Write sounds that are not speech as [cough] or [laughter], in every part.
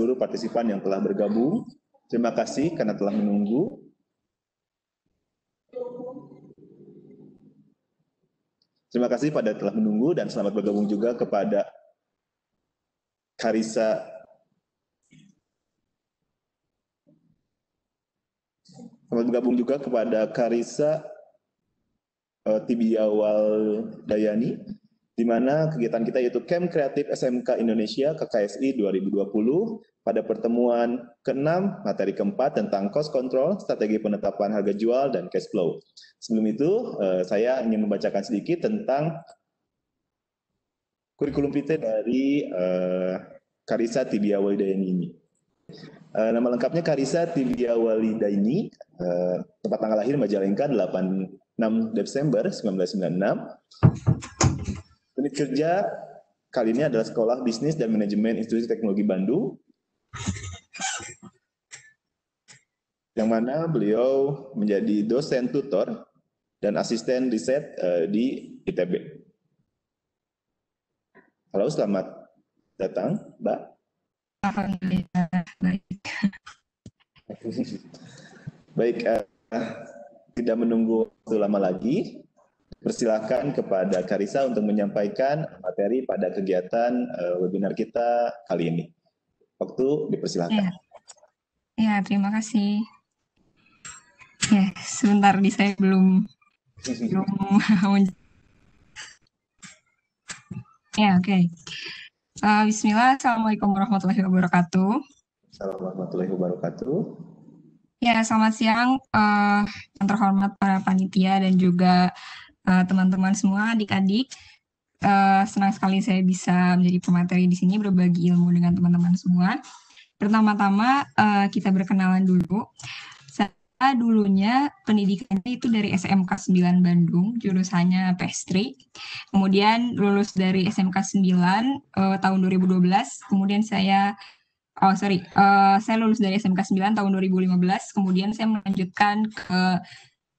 seluruh partisipan yang telah bergabung. Terima kasih karena telah menunggu. Terima kasih pada telah menunggu dan selamat bergabung juga kepada Karisa Selamat bergabung juga kepada Karisa uh, Tibiawal Dayani di mana kegiatan kita yaitu Camp Kreatif SMK Indonesia KSI 2020 pada pertemuan keenam materi keempat tentang cost control, strategi penetapan harga jual, dan cash flow. Sebelum itu, eh, saya ingin membacakan sedikit tentang kurikulum vitae dari eh, Karisa Tibia Walidaini ini. Eh, nama lengkapnya Karisa Tibia Walidaini, tempat tanggal lahir Majalengka 86 Desember 1996. Unit kerja kali ini adalah Sekolah Bisnis dan Manajemen Institusi Teknologi Bandung yang mana beliau menjadi dosen tutor dan asisten riset eh, di ITB. Halo, selamat datang, Mbak. baik. baik, uh, eh, tidak menunggu waktu lama lagi. Persilahkan kepada Karisa untuk menyampaikan materi pada kegiatan uh, webinar kita kali ini. Waktu dipersilakan. Ya, ya terima kasih. Ya, sebentar di saya belum belum [laughs] Ya, oke. Okay. Uh, eh, Bismillah, Assalamualaikum warahmatullahi wabarakatuh. Assalamualaikum warahmatullahi wabarakatuh. Ya, selamat siang uh, yang terhormat para panitia dan juga eh, teman-teman uh, semua, adik-adik uh, senang sekali saya bisa menjadi pemateri di sini berbagi ilmu dengan teman-teman semua. Pertama-tama uh, kita berkenalan dulu. Saya dulunya pendidikannya itu dari SMK 9 Bandung, jurusannya pastry. Kemudian lulus dari SMK 9 uh, tahun 2012, kemudian saya Oh sorry, uh, saya lulus dari SMK 9 tahun 2015, kemudian saya melanjutkan ke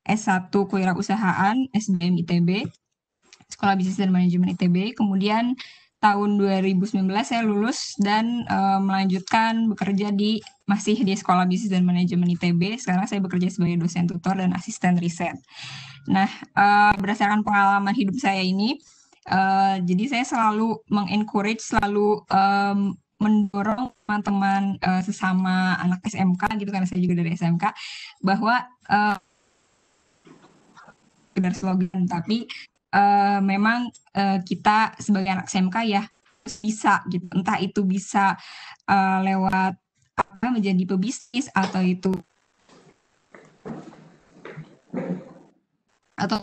S1 Kewirausahaan SBM ITB Sekolah Bisnis dan Manajemen ITB. Kemudian tahun 2019 saya lulus dan uh, melanjutkan bekerja di masih di Sekolah Bisnis dan Manajemen ITB. Sekarang saya bekerja sebagai dosen tutor dan asisten riset. Nah, uh, berdasarkan pengalaman hidup saya ini, uh, jadi saya selalu mengencourage, selalu um, mendorong teman-teman uh, sesama anak SMK gitu karena saya juga dari SMK bahwa uh, sekedar slogan tapi uh, memang uh, kita sebagai anak SMK ya bisa gitu entah itu bisa uh, lewat apa menjadi pebisnis atau itu atau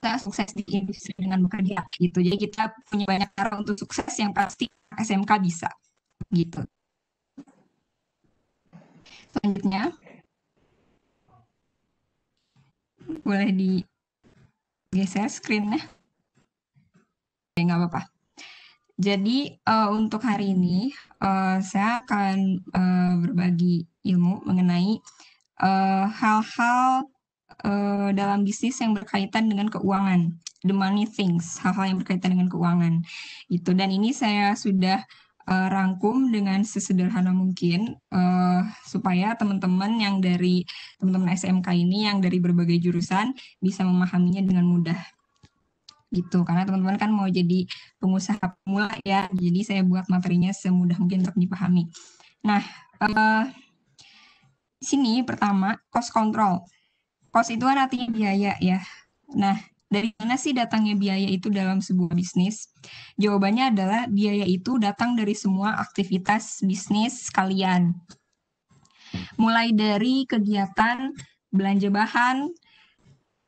kita sukses di industri dengan bekerja gitu jadi kita punya banyak cara untuk sukses yang pasti SMK bisa gitu selanjutnya boleh di geser screen ya. Oke, nggak apa-apa. Jadi uh, untuk hari ini uh, saya akan uh, berbagi ilmu mengenai hal-hal uh, uh, dalam bisnis yang berkaitan dengan keuangan, the money things, hal-hal yang berkaitan dengan keuangan. itu. dan ini saya sudah uh, rangkum dengan sesederhana mungkin uh, supaya teman-teman yang dari teman-teman SMK ini yang dari berbagai jurusan bisa memahaminya dengan mudah gitu karena teman-teman kan mau jadi pengusaha pemula ya jadi saya buat materinya semudah mungkin untuk dipahami nah uh, sini pertama cost control cost itu kan artinya biaya ya nah dari mana sih datangnya biaya itu dalam sebuah bisnis? Jawabannya adalah biaya itu datang dari semua aktivitas bisnis kalian. Mulai dari kegiatan belanja bahan,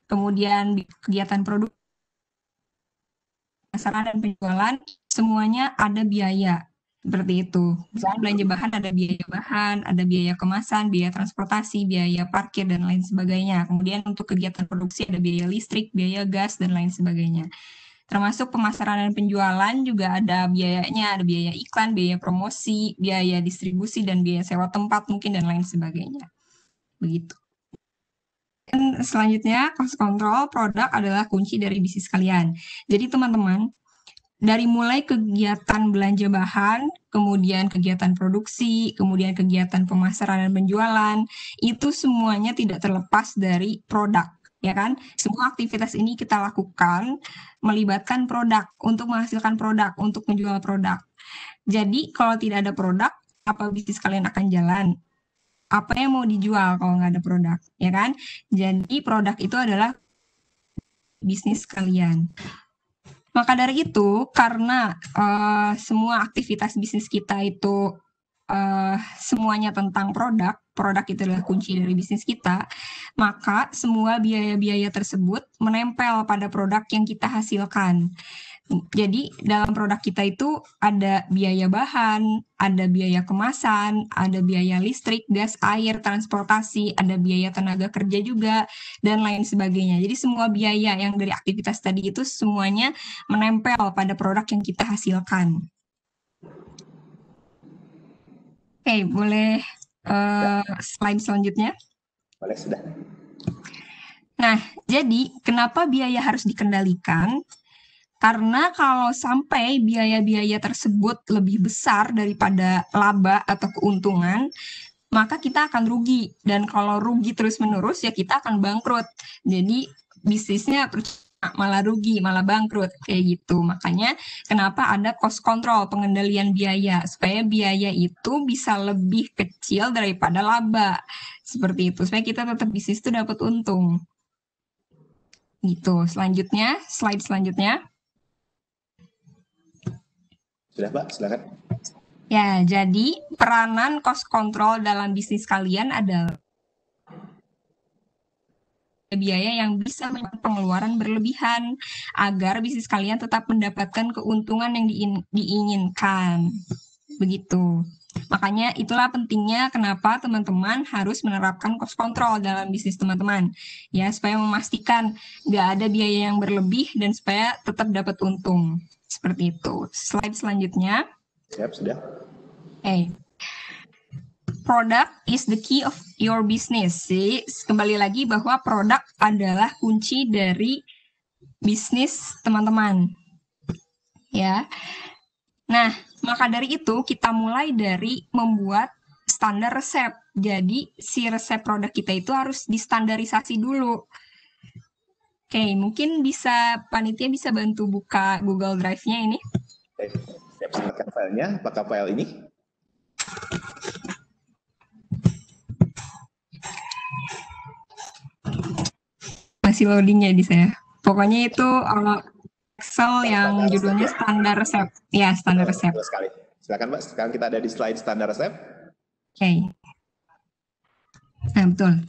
kemudian kegiatan produk, pasaran dan penjualan, semuanya ada biaya seperti itu. Misalnya belanja bahan ada biaya bahan, ada biaya kemasan, biaya transportasi, biaya parkir dan lain sebagainya. Kemudian untuk kegiatan produksi ada biaya listrik, biaya gas dan lain sebagainya. Termasuk pemasaran dan penjualan juga ada biayanya, ada biaya iklan, biaya promosi, biaya distribusi dan biaya sewa tempat mungkin dan lain sebagainya. Begitu. Dan selanjutnya, cost control produk adalah kunci dari bisnis kalian. Jadi teman-teman, dari mulai kegiatan belanja bahan, kemudian kegiatan produksi, kemudian kegiatan pemasaran dan penjualan, itu semuanya tidak terlepas dari produk ya kan? Semua aktivitas ini kita lakukan melibatkan produk untuk menghasilkan produk, untuk menjual produk. Jadi kalau tidak ada produk, apa bisnis kalian akan jalan? Apa yang mau dijual kalau nggak ada produk, ya kan? Jadi produk itu adalah bisnis kalian. Maka dari itu, karena uh, semua aktivitas bisnis kita itu uh, semuanya tentang produk, produk itu adalah kunci dari bisnis kita, maka semua biaya-biaya tersebut menempel pada produk yang kita hasilkan. Jadi dalam produk kita itu ada biaya bahan, ada biaya kemasan, ada biaya listrik, gas, air, transportasi, ada biaya tenaga kerja juga dan lain sebagainya. Jadi semua biaya yang dari aktivitas tadi itu semuanya menempel pada produk yang kita hasilkan. Oke, okay, boleh uh, slide selanjutnya? Boleh sudah. Nah, jadi kenapa biaya harus dikendalikan? Karena kalau sampai biaya-biaya tersebut lebih besar daripada laba atau keuntungan, maka kita akan rugi. Dan kalau rugi terus-menerus, ya kita akan bangkrut. Jadi bisnisnya malah rugi, malah bangkrut kayak gitu. Makanya kenapa ada cost control, pengendalian biaya supaya biaya itu bisa lebih kecil daripada laba. Seperti itu. Supaya kita tetap bisnis itu dapat untung. Gitu. Selanjutnya, slide selanjutnya. Sudah, Pak, silakan. Ya, jadi peranan cost control dalam bisnis kalian adalah biaya yang bisa menyebabkan pengeluaran berlebihan agar bisnis kalian tetap mendapatkan keuntungan yang diinginkan. Begitu. Makanya itulah pentingnya kenapa teman-teman harus menerapkan cost control dalam bisnis teman-teman. Ya, supaya memastikan nggak ada biaya yang berlebih dan supaya tetap dapat untung. Seperti itu. Slide selanjutnya. Siap, sudah. Oke. Eh, okay. Product is the key of your business. See? kembali lagi bahwa produk adalah kunci dari bisnis teman-teman. Ya. Nah, maka dari itu kita mulai dari membuat standar resep. Jadi si resep produk kita itu harus distandarisasi dulu. Oke, okay, mungkin bisa panitia bisa bantu buka Google Drive-nya ini. Oke, saya siapkan filenya. Apakah file ini? Masih loading ya di saya. Pokoknya itu uh, Excel yang judulnya standar resep. Ya, standar resep. Sekali. Silakan Mbak, sekarang kita ada di slide standar resep. Oke. Okay. Nah, betul.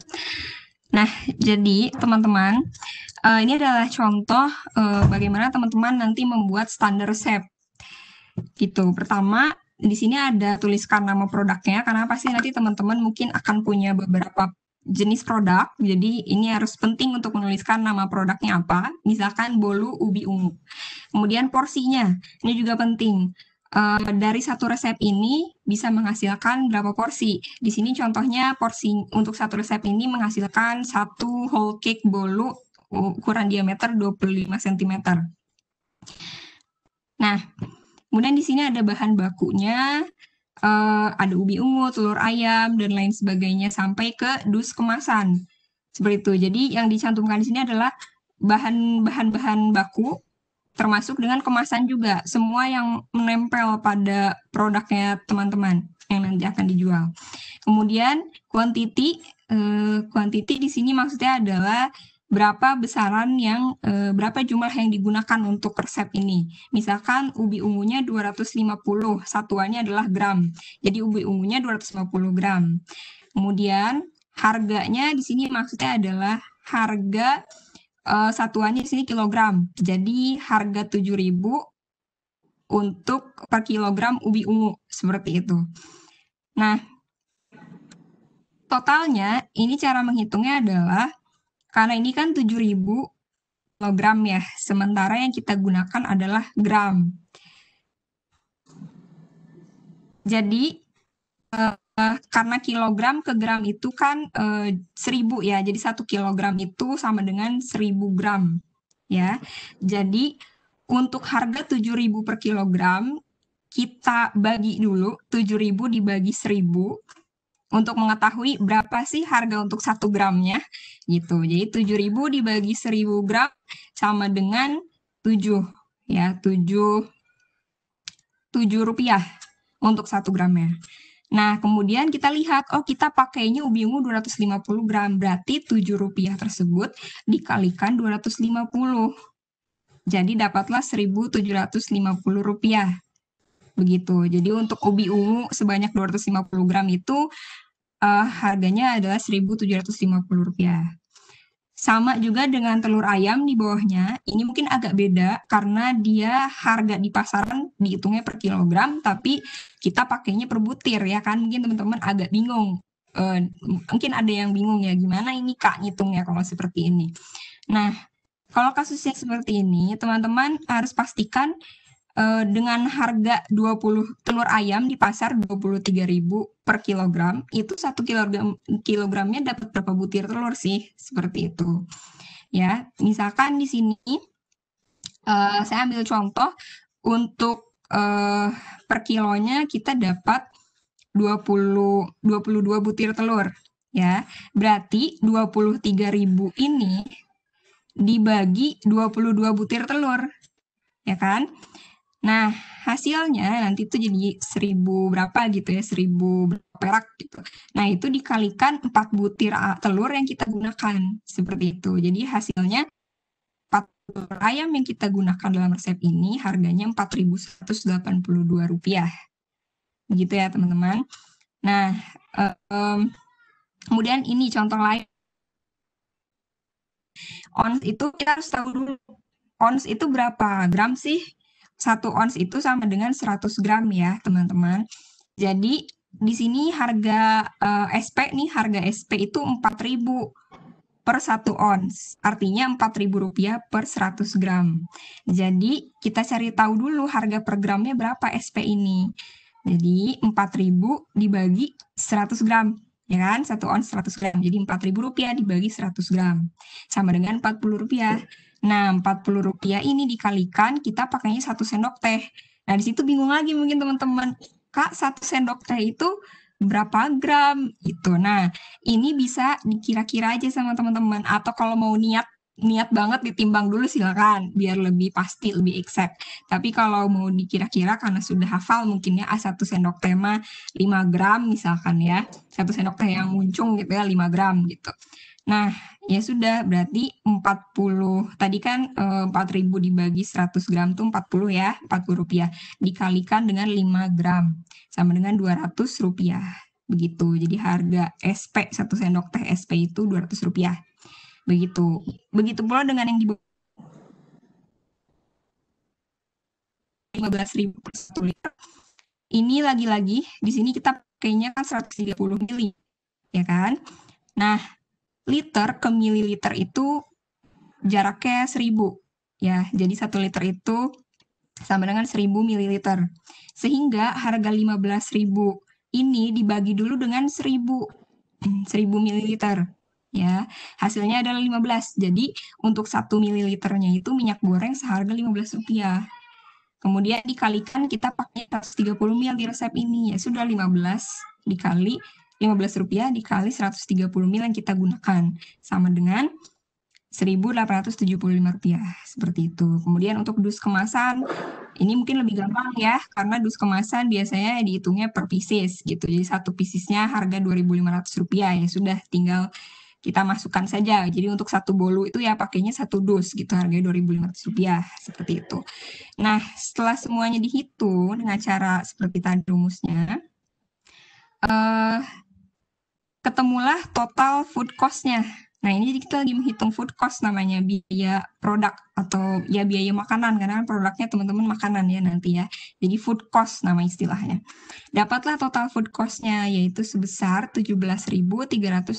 Nah, jadi teman-teman, Uh, ini adalah contoh uh, bagaimana teman-teman nanti membuat standar resep. Gitu. Pertama, di sini ada tuliskan nama produknya karena pasti nanti teman-teman mungkin akan punya beberapa jenis produk. Jadi ini harus penting untuk menuliskan nama produknya apa. Misalkan bolu ubi ungu. Kemudian porsinya, ini juga penting. Uh, dari satu resep ini bisa menghasilkan berapa porsi. Di sini contohnya porsi untuk satu resep ini menghasilkan satu whole cake bolu ukuran diameter 25 cm. Nah, kemudian di sini ada bahan bakunya, uh, ada ubi ungu, telur ayam, dan lain sebagainya sampai ke dus kemasan. Seperti itu. Jadi yang dicantumkan di sini adalah bahan bahan baku termasuk dengan kemasan juga. Semua yang menempel pada produknya teman-teman yang nanti akan dijual. Kemudian quantity, kuantiti quantity eh, di sini maksudnya adalah berapa besaran yang e, berapa jumlah yang digunakan untuk resep ini. Misalkan ubi ungunya 250, satuannya adalah gram. Jadi ubi ungunya 250 gram. Kemudian harganya di sini maksudnya adalah harga e, satuannya di sini kilogram. Jadi harga 7.000 untuk per kilogram ubi ungu seperti itu. Nah, totalnya ini cara menghitungnya adalah karena ini kan 7000 kilogram ya, sementara yang kita gunakan adalah gram. Jadi eh, karena kilogram ke gram itu kan eh, 1000 ya. Jadi 1 kilogram itu sama dengan 1000 gram ya. Jadi untuk harga 7000 per kilogram kita bagi dulu 7000 dibagi 1000 untuk mengetahui berapa sih harga untuk satu gramnya gitu. Jadi tujuh ribu dibagi seribu gram sama dengan tujuh, ya, tujuh, tujuh rupiah untuk satu gramnya. Nah, kemudian kita lihat, oh kita pakainya ubi ungu 250 gram, berarti 7 rupiah tersebut dikalikan 250. Jadi dapatlah 1.750 rupiah begitu. Jadi untuk ubi ungu sebanyak 250 gram itu uh, harganya adalah Rp1.750. Sama juga dengan telur ayam di bawahnya, ini mungkin agak beda karena dia harga di pasaran dihitungnya per kilogram, tapi kita pakainya per butir ya kan. Mungkin teman-teman agak bingung, uh, mungkin ada yang bingung ya gimana ini kak ngitungnya kalau seperti ini. Nah, kalau kasusnya seperti ini, teman-teman harus pastikan uh, dengan harga 20 telur ayam di pasar 23.000 per kilogram, itu satu kilogram kilogramnya dapat berapa butir telur sih? Seperti itu. Ya, misalkan di sini uh, saya ambil contoh untuk uh, per kilonya kita dapat 20 22 butir telur ya. Berarti 23.000 ini dibagi 22 butir telur. Ya kan? Nah, hasilnya nanti itu jadi seribu berapa gitu ya, seribu perak gitu. Nah, itu dikalikan empat butir ah, telur yang kita gunakan, seperti itu. Jadi hasilnya empat telur ayam yang kita gunakan dalam resep ini harganya Rp4.182. Begitu ya, teman-teman. Nah, um, kemudian ini contoh lain. Ons itu kita harus tahu dulu ons itu berapa gram sih 1 ons itu sama dengan 100 gram ya, teman-teman. Jadi di sini harga uh, eh, SP nih, harga SP itu 4000 per 1 ons. Artinya Rp4.000 per 100 gram. Jadi kita cari tahu dulu harga per gramnya berapa SP ini. Jadi 4.000 dibagi 100 gram. Ya kan? 1 ons 100 gram. Jadi Rp4.000 dibagi 100 gram. Sama dengan Rp40. Nah, rp rupiah ini dikalikan kita pakainya satu sendok teh. Nah, di situ bingung lagi mungkin teman-teman. Kak, satu sendok teh itu berapa gram gitu. Nah, ini bisa dikira-kira aja sama teman-teman atau kalau mau niat niat banget ditimbang dulu silakan biar lebih pasti lebih exact tapi kalau mau dikira-kira karena sudah hafal mungkinnya a ah, satu sendok teh mah 5 gram misalkan ya satu sendok teh yang muncung gitu ya 5 gram gitu nah ya sudah berarti 40 tadi kan e, eh, 4000 dibagi 100 gram itu 40 ya 40 rupiah dikalikan dengan 5 gram sama dengan 200 rupiah begitu jadi harga SP satu sendok teh SP itu 200 rupiah begitu begitu pula dengan yang di ribu per 1 liter ini lagi-lagi di sini kita kayaknya kan 130 mili ya kan nah liter ke mililiter itu jaraknya 1000 ya. Jadi 1 liter itu sama dengan 1000 mililiter. Sehingga harga 15.000 ini dibagi dulu dengan 1000 1000 hmm, mililiter ya. Hasilnya adalah 15. Jadi untuk 1 mililiternya itu minyak goreng seharga 15 rupiah. Kemudian dikalikan kita pakai 130 ml di resep ini ya sudah 15 dikali 15 rupiah dikali 130 mil yang kita gunakan sama dengan 1.875 rupiah seperti itu. Kemudian untuk dus kemasan ini mungkin lebih gampang ya karena dus kemasan biasanya dihitungnya per pieces gitu. Jadi satu piecesnya harga 2.500 rupiah ya sudah tinggal kita masukkan saja. Jadi untuk satu bolu itu ya pakainya satu dus gitu harga 2.500 rupiah seperti itu. Nah, setelah semuanya dihitung dengan cara seperti tadi rumusnya uh, ketemulah total food cost-nya. Nah ini kita lagi menghitung food cost namanya biaya produk atau ya biaya makanan karena kan produknya teman-teman makanan ya nanti ya. Jadi food cost nama istilahnya. Dapatlah total food cost-nya yaitu sebesar Rp17.382.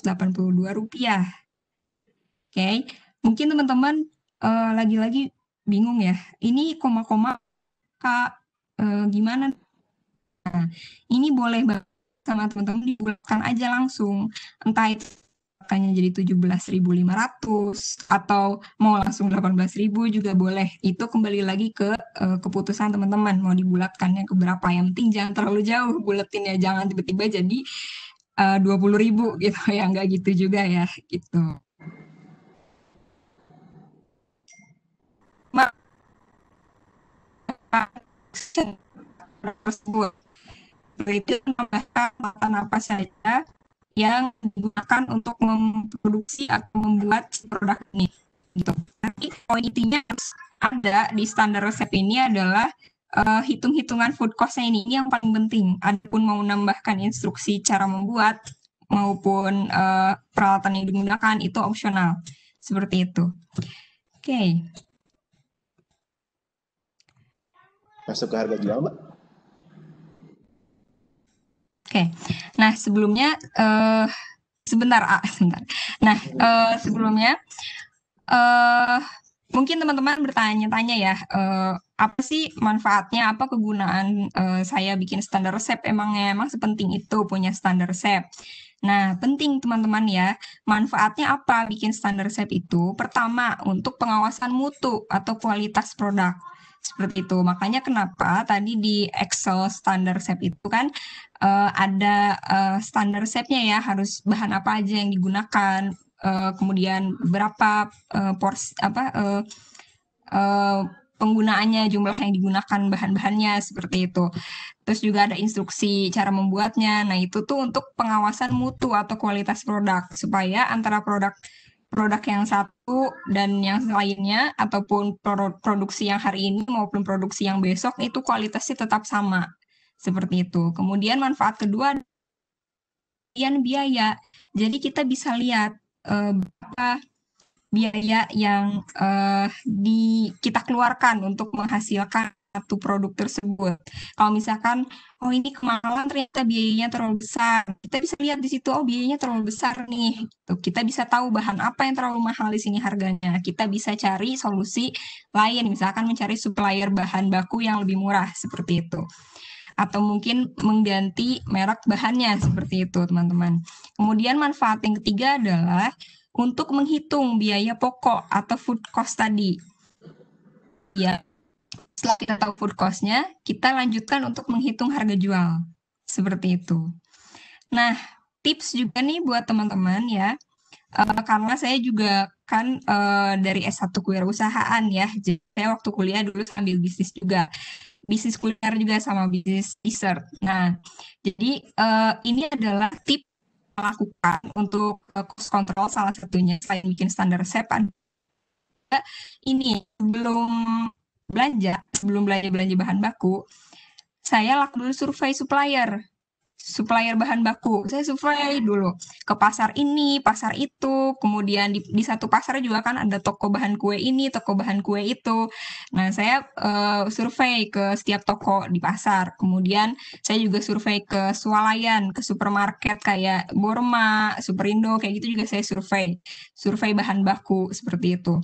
Oke, okay. mungkin teman-teman uh, lagi-lagi bingung ya. Ini koma-koma uh, gimana? Nah, ini boleh banget sama teman-teman dibulatkan aja langsung. Entah itu makanya jadi 17.500 atau mau langsung 18.000 juga boleh. Itu kembali lagi ke uh, keputusan teman-teman mau dibulatkannya ke berapa. Yang penting jangan terlalu jauh ya jangan tiba-tiba jadi eh, uh, 20.000 gitu [laughs] ya, enggak gitu juga ya gitu. Ma itu membahas mata apa saja yang digunakan untuk memproduksi atau membuat produk ini gitu. Tapi poin intinya ada di standar resep ini adalah uh, hitung-hitungan food cost-nya ini, ini yang paling penting. Adapun mau menambahkan instruksi cara membuat maupun uh, peralatan yang digunakan itu opsional. Seperti itu. Oke. Okay. Masuk ke harga jual, Mbak? Oke, okay. nah sebelumnya uh, sebentar, ah, [laughs] sebentar. Nah uh, sebelumnya uh, mungkin teman-teman bertanya-tanya ya, uh, apa sih manfaatnya, apa kegunaan uh, saya bikin standar resep? Emangnya emang sepenting itu punya standar resep? Nah, penting teman-teman ya, manfaatnya apa bikin standar resep itu? Pertama, untuk pengawasan mutu atau kualitas produk seperti itu. Makanya kenapa tadi di Excel standar SAP itu kan uh, ada uh, eh, standar setnya ya, harus bahan apa aja yang digunakan, uh, kemudian berapa uh, pors apa uh, uh, penggunaannya, jumlah yang digunakan bahan-bahannya seperti itu. Terus juga ada instruksi cara membuatnya. Nah, itu tuh untuk pengawasan mutu atau kualitas produk supaya antara produk produk yang satu dan yang lainnya ataupun produksi yang hari ini maupun produksi yang besok itu kualitasnya tetap sama seperti itu. Kemudian manfaat kedua kemudian biaya. Jadi kita bisa lihat eh, berapa biaya yang uh, di kita keluarkan untuk menghasilkan satu produk tersebut. Kalau misalkan, oh ini kemahalan ternyata biayanya terlalu besar, kita bisa lihat di situ, oh biayanya terlalu besar nih. Gitu. Kita bisa tahu bahan apa yang terlalu mahal di sini harganya. Kita bisa cari solusi lain, misalkan mencari supplier bahan baku yang lebih murah, seperti itu atau mungkin mengganti merek bahannya seperti itu teman-teman. Kemudian manfaat yang ketiga adalah untuk menghitung biaya pokok atau food cost tadi. Ya, setelah kita tahu food cost-nya, kita lanjutkan untuk menghitung harga jual. Seperti itu. Nah, tips juga nih buat teman-teman ya. Uh, karena saya juga kan uh, dari S1 kuliah usahaan ya. Jadi saya waktu kuliah dulu sambil bisnis juga. Bisnis kuliner juga sama bisnis dessert. Nah, jadi uh, ini adalah tips lakukan untuk uh, cost control salah satunya selain bikin standar resep ini belum belanja, sebelum belanja-belanja bahan baku, saya laku dulu survei supplier. Supplier bahan baku, saya survei dulu ke pasar ini, pasar itu, kemudian di, di satu pasar juga kan ada toko bahan kue ini, toko bahan kue itu. Nah, saya uh, survei ke setiap toko di pasar, kemudian saya juga survei ke swalayan, ke supermarket kayak Borma, Superindo, kayak gitu juga saya survei, survei bahan baku seperti itu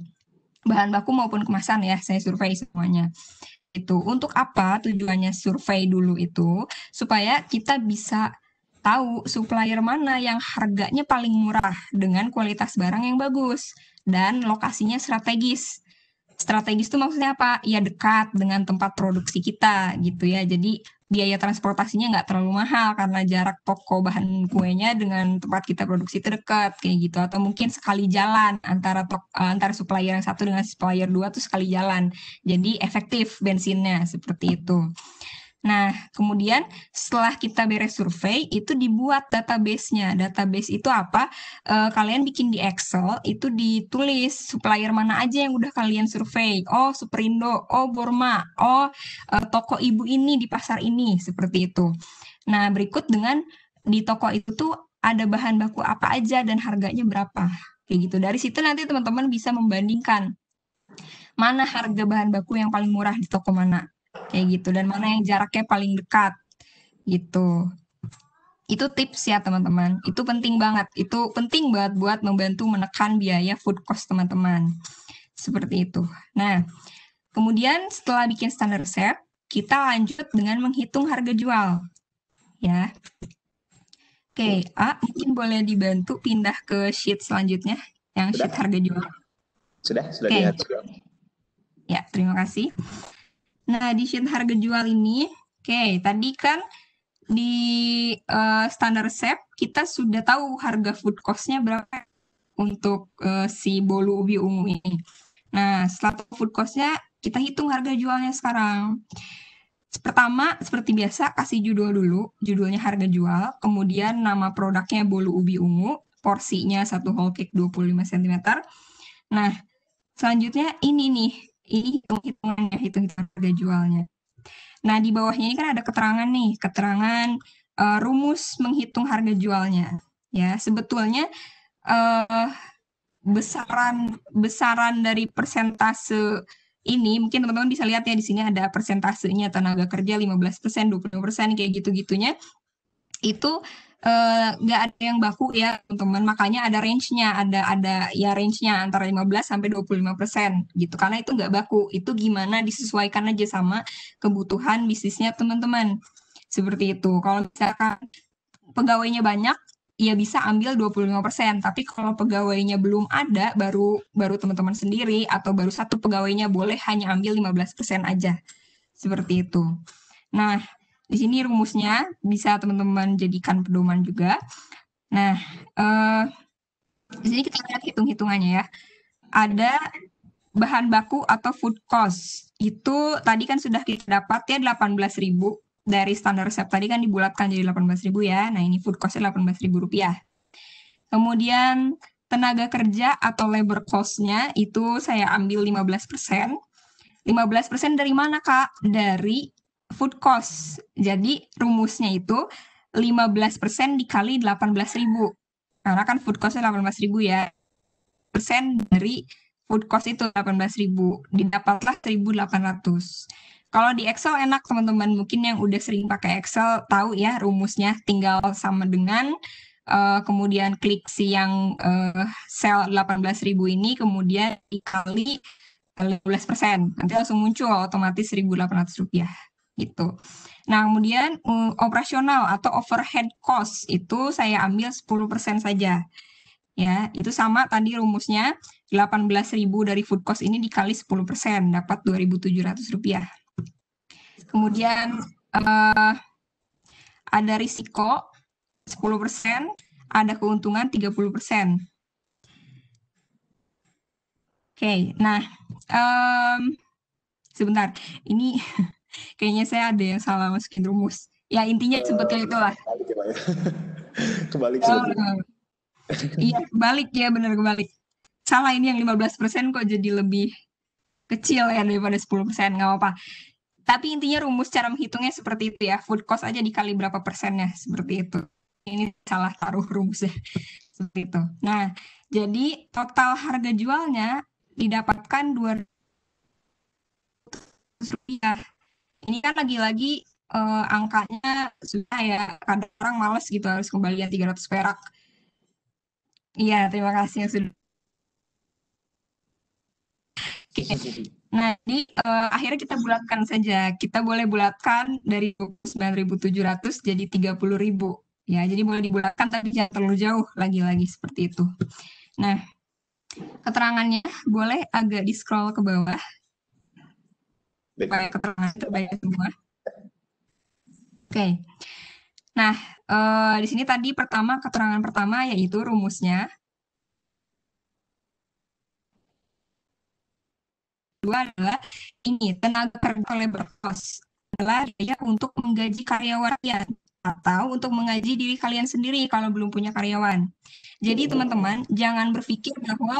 bahan baku maupun kemasan ya saya survei semuanya itu untuk apa tujuannya survei dulu itu supaya kita bisa tahu supplier mana yang harganya paling murah dengan kualitas barang yang bagus dan lokasinya strategis strategis itu maksudnya apa? Ya dekat dengan tempat produksi kita gitu ya. Jadi biaya transportasinya nggak terlalu mahal karena jarak toko bahan kuenya dengan tempat kita produksi terdekat kayak gitu atau mungkin sekali jalan antara tok, eh, antara supplier yang satu dengan supplier dua tuh sekali jalan jadi efektif bensinnya seperti itu. Nah, kemudian setelah kita beres survei, itu dibuat database-nya. Database itu apa? E, kalian bikin di Excel, itu ditulis supplier mana aja yang udah kalian survei. Oh, Superindo, oh Borma oh e, toko ibu ini di pasar ini, seperti itu. Nah, berikut dengan di toko itu tuh ada bahan baku apa aja dan harganya berapa. Kayak gitu. Dari situ nanti teman-teman bisa membandingkan mana harga bahan baku yang paling murah di toko mana kayak gitu dan mana yang jaraknya paling dekat gitu itu tips ya teman-teman itu penting banget itu penting banget buat membantu menekan biaya food cost teman-teman seperti itu nah kemudian setelah bikin standar resep kita lanjut dengan menghitung harga jual ya oke A mungkin boleh dibantu pindah ke sheet selanjutnya yang sudah. sheet harga jual sudah sudah okay. ya terima kasih Nah, di sheet harga jual ini, oke, okay, tadi kan di uh, standar SEP kita sudah tahu harga food cost-nya berapa untuk uh, si bolu ubi ungu ini. Nah, setelah food cost-nya, kita hitung harga jualnya sekarang. Pertama, seperti biasa, kasih judul dulu. Judulnya harga jual, kemudian nama produknya bolu ubi ungu, porsinya satu whole cake 25 cm. Nah, selanjutnya ini nih, ini hitung-hitungannya, hitung-hitungan harga jualnya. Nah, di bawahnya ini kan ada keterangan nih, keterangan uh, rumus menghitung harga jualnya. Ya, sebetulnya uh, besaran besaran dari persentase ini mungkin teman-teman bisa lihat ya di sini ada persentasenya tenaga kerja 15%, 20% kayak gitu-gitunya itu eh, nggak uh, ada yang baku ya teman-teman makanya ada range-nya ada ada ya range-nya antara 15 sampai 25 persen gitu karena itu nggak baku itu gimana disesuaikan aja sama kebutuhan bisnisnya teman-teman seperti itu kalau misalkan pegawainya banyak ya bisa ambil 25 persen tapi kalau pegawainya belum ada baru baru teman-teman sendiri atau baru satu pegawainya boleh hanya ambil 15 persen aja seperti itu nah di sini rumusnya bisa teman-teman jadikan pedoman juga. Nah, eh, di sini kita lihat hitung-hitungannya ya. Ada bahan baku atau food cost. Itu tadi kan sudah kita dapat ya 18.000 dari standar resep tadi kan dibulatkan jadi 18.000 ya. Nah, ini food cost-nya 18.000 rupiah. Kemudian tenaga kerja atau labor cost-nya itu saya ambil 15%. 15% dari mana, Kak? Dari food cost. Jadi rumusnya itu 15% dikali 18.000. Karena kan food cost-nya 18.000 ya. Persen dari food cost itu 18.000, didapatlah 1.800. Kalau di Excel enak teman-teman, mungkin yang udah sering pakai Excel tahu ya rumusnya tinggal sama dengan uh, kemudian klik si yang uh, sel 18.000 ini kemudian dikali 15%. Nanti langsung muncul otomatis 1.800 rupiah gitu. Nah, kemudian eh, operasional atau overhead cost itu saya ambil 10% saja. Ya, itu sama tadi rumusnya 18.000 dari food cost ini dikali 10% dapat 2.700 rupiah. Kemudian uh, ada risiko 10%, ada keuntungan 30%. Oke, okay, nah um, sebentar, ini [laughs] kayaknya saya ada yang salah masukin rumus ya intinya seperti eh, itulah kebalik ya, ya. [laughs] Eh, iya kebalik ya benar kebalik salah ini yang 15% kok jadi lebih kecil ya daripada 10% nggak apa-apa tapi intinya rumus cara menghitungnya seperti itu ya food cost aja dikali berapa persennya seperti itu ini salah taruh rumusnya seperti itu nah jadi total harga jualnya didapatkan dua rupiah ini kan lagi-lagi uh, angkanya sudah ya kadang orang males gitu harus kembali kembalian 300 perak. Iya, terima kasih yang sudah. Okay. Nah, ini uh, akhirnya kita bulatkan saja. Kita boleh bulatkan dari 9.700 jadi 30.000. Ya, jadi boleh dibulatkan tapi jangan terlalu jauh lagi-lagi seperti itu. Nah, keterangannya boleh agak di-scroll ke bawah banyak keterangan semua. Oke. Nah, eh, di sini tadi pertama keterangan pertama yaitu rumusnya. Kedua adalah ini tenaga kerja labor cost adalah biaya untuk menggaji karyawan atau untuk menggaji diri kalian sendiri kalau belum punya karyawan. Jadi teman-teman jangan berpikir bahwa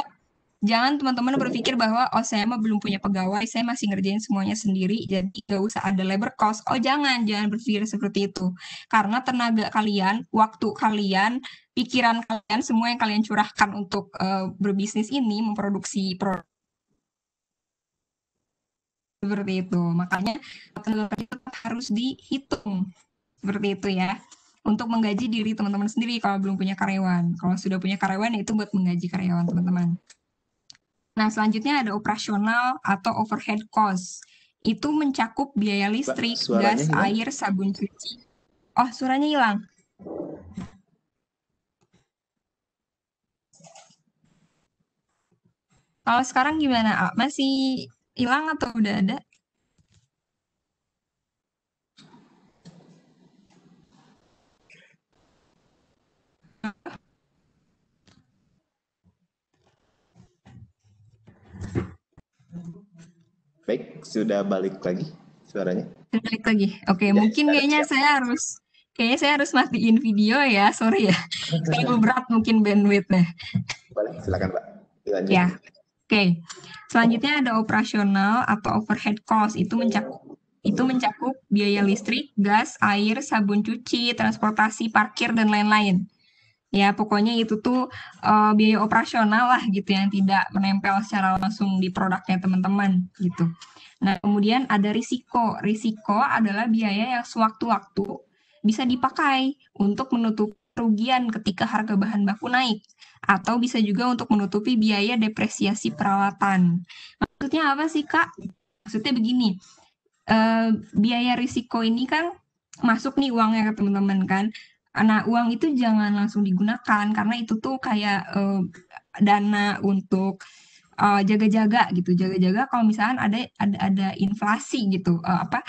jangan teman-teman berpikir bahwa oh saya mah belum punya pegawai, saya masih ngerjain semuanya sendiri, jadi gak usah ada labor cost. Oh jangan, jangan berpikir seperti itu. Karena tenaga kalian, waktu kalian, pikiran kalian, semua yang kalian curahkan untuk uh, berbisnis ini, memproduksi produk seperti itu. Makanya tenaga harus dihitung seperti itu ya untuk menggaji diri teman-teman sendiri kalau belum punya karyawan. Kalau sudah punya karyawan ya itu buat menggaji karyawan teman-teman. Nah, selanjutnya ada operasional atau overhead cost. Itu mencakup biaya listrik, suaranya gas, hilang. air, sabun cuci. Oh, suaranya hilang. Kalau sekarang gimana? Ah, masih hilang atau udah ada? sudah balik lagi suaranya. Balik lagi. Oke, okay, ya, mungkin kayaknya siap. saya harus kayaknya saya harus matiin video ya. Sorry ya. [laughs] Terlalu berat mungkin bandwidthnya. Boleh, silakan Pak. Dilanjut. Ya. Oke. Okay. Selanjutnya ada operasional atau overhead cost itu mencakup itu mencakup biaya listrik, gas, air, sabun cuci, transportasi, parkir dan lain-lain ya pokoknya itu tuh uh, biaya operasional lah gitu yang tidak menempel secara langsung di produknya teman-teman gitu. Nah kemudian ada risiko. Risiko adalah biaya yang sewaktu-waktu bisa dipakai untuk menutup kerugian ketika harga bahan baku naik atau bisa juga untuk menutupi biaya depresiasi perawatan. Maksudnya apa sih kak? Maksudnya begini, uh, biaya risiko ini kan masuk nih uangnya ke teman-teman kan. Nah, uang itu jangan langsung digunakan karena itu tuh kayak uh, dana untuk eh, jaga-jaga gitu, jaga-jaga kalau misalnya ada ada ada inflasi gitu, uh, apa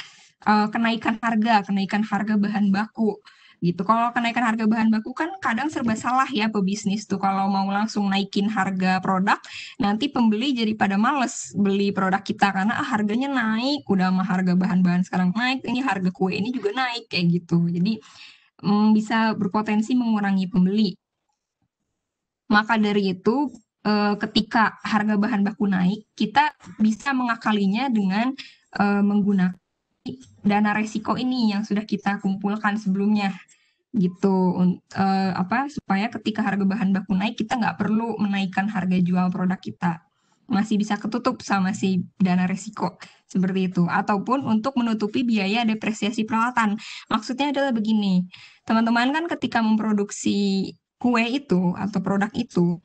uh, kenaikan harga, kenaikan harga bahan baku gitu. Kalau kenaikan harga bahan baku kan kadang serba salah ya pebisnis tuh kalau mau langsung naikin harga produk, nanti pembeli jadi pada males beli produk kita karena ah, harganya naik, udah mah harga bahan-bahan sekarang naik, ini harga kue ini juga naik kayak gitu. Jadi Mm, bisa berpotensi mengurangi pembeli. Maka dari itu, eh, ketika harga bahan baku naik, kita bisa mengakalinya dengan eh, menggunakan dana resiko ini yang sudah kita kumpulkan sebelumnya gitu eh, apa supaya ketika harga bahan baku naik kita nggak perlu menaikkan harga jual produk kita masih bisa ketutup sama si dana resiko seperti itu ataupun untuk menutupi biaya depresiasi peralatan maksudnya adalah begini teman-teman kan ketika memproduksi kue itu atau produk itu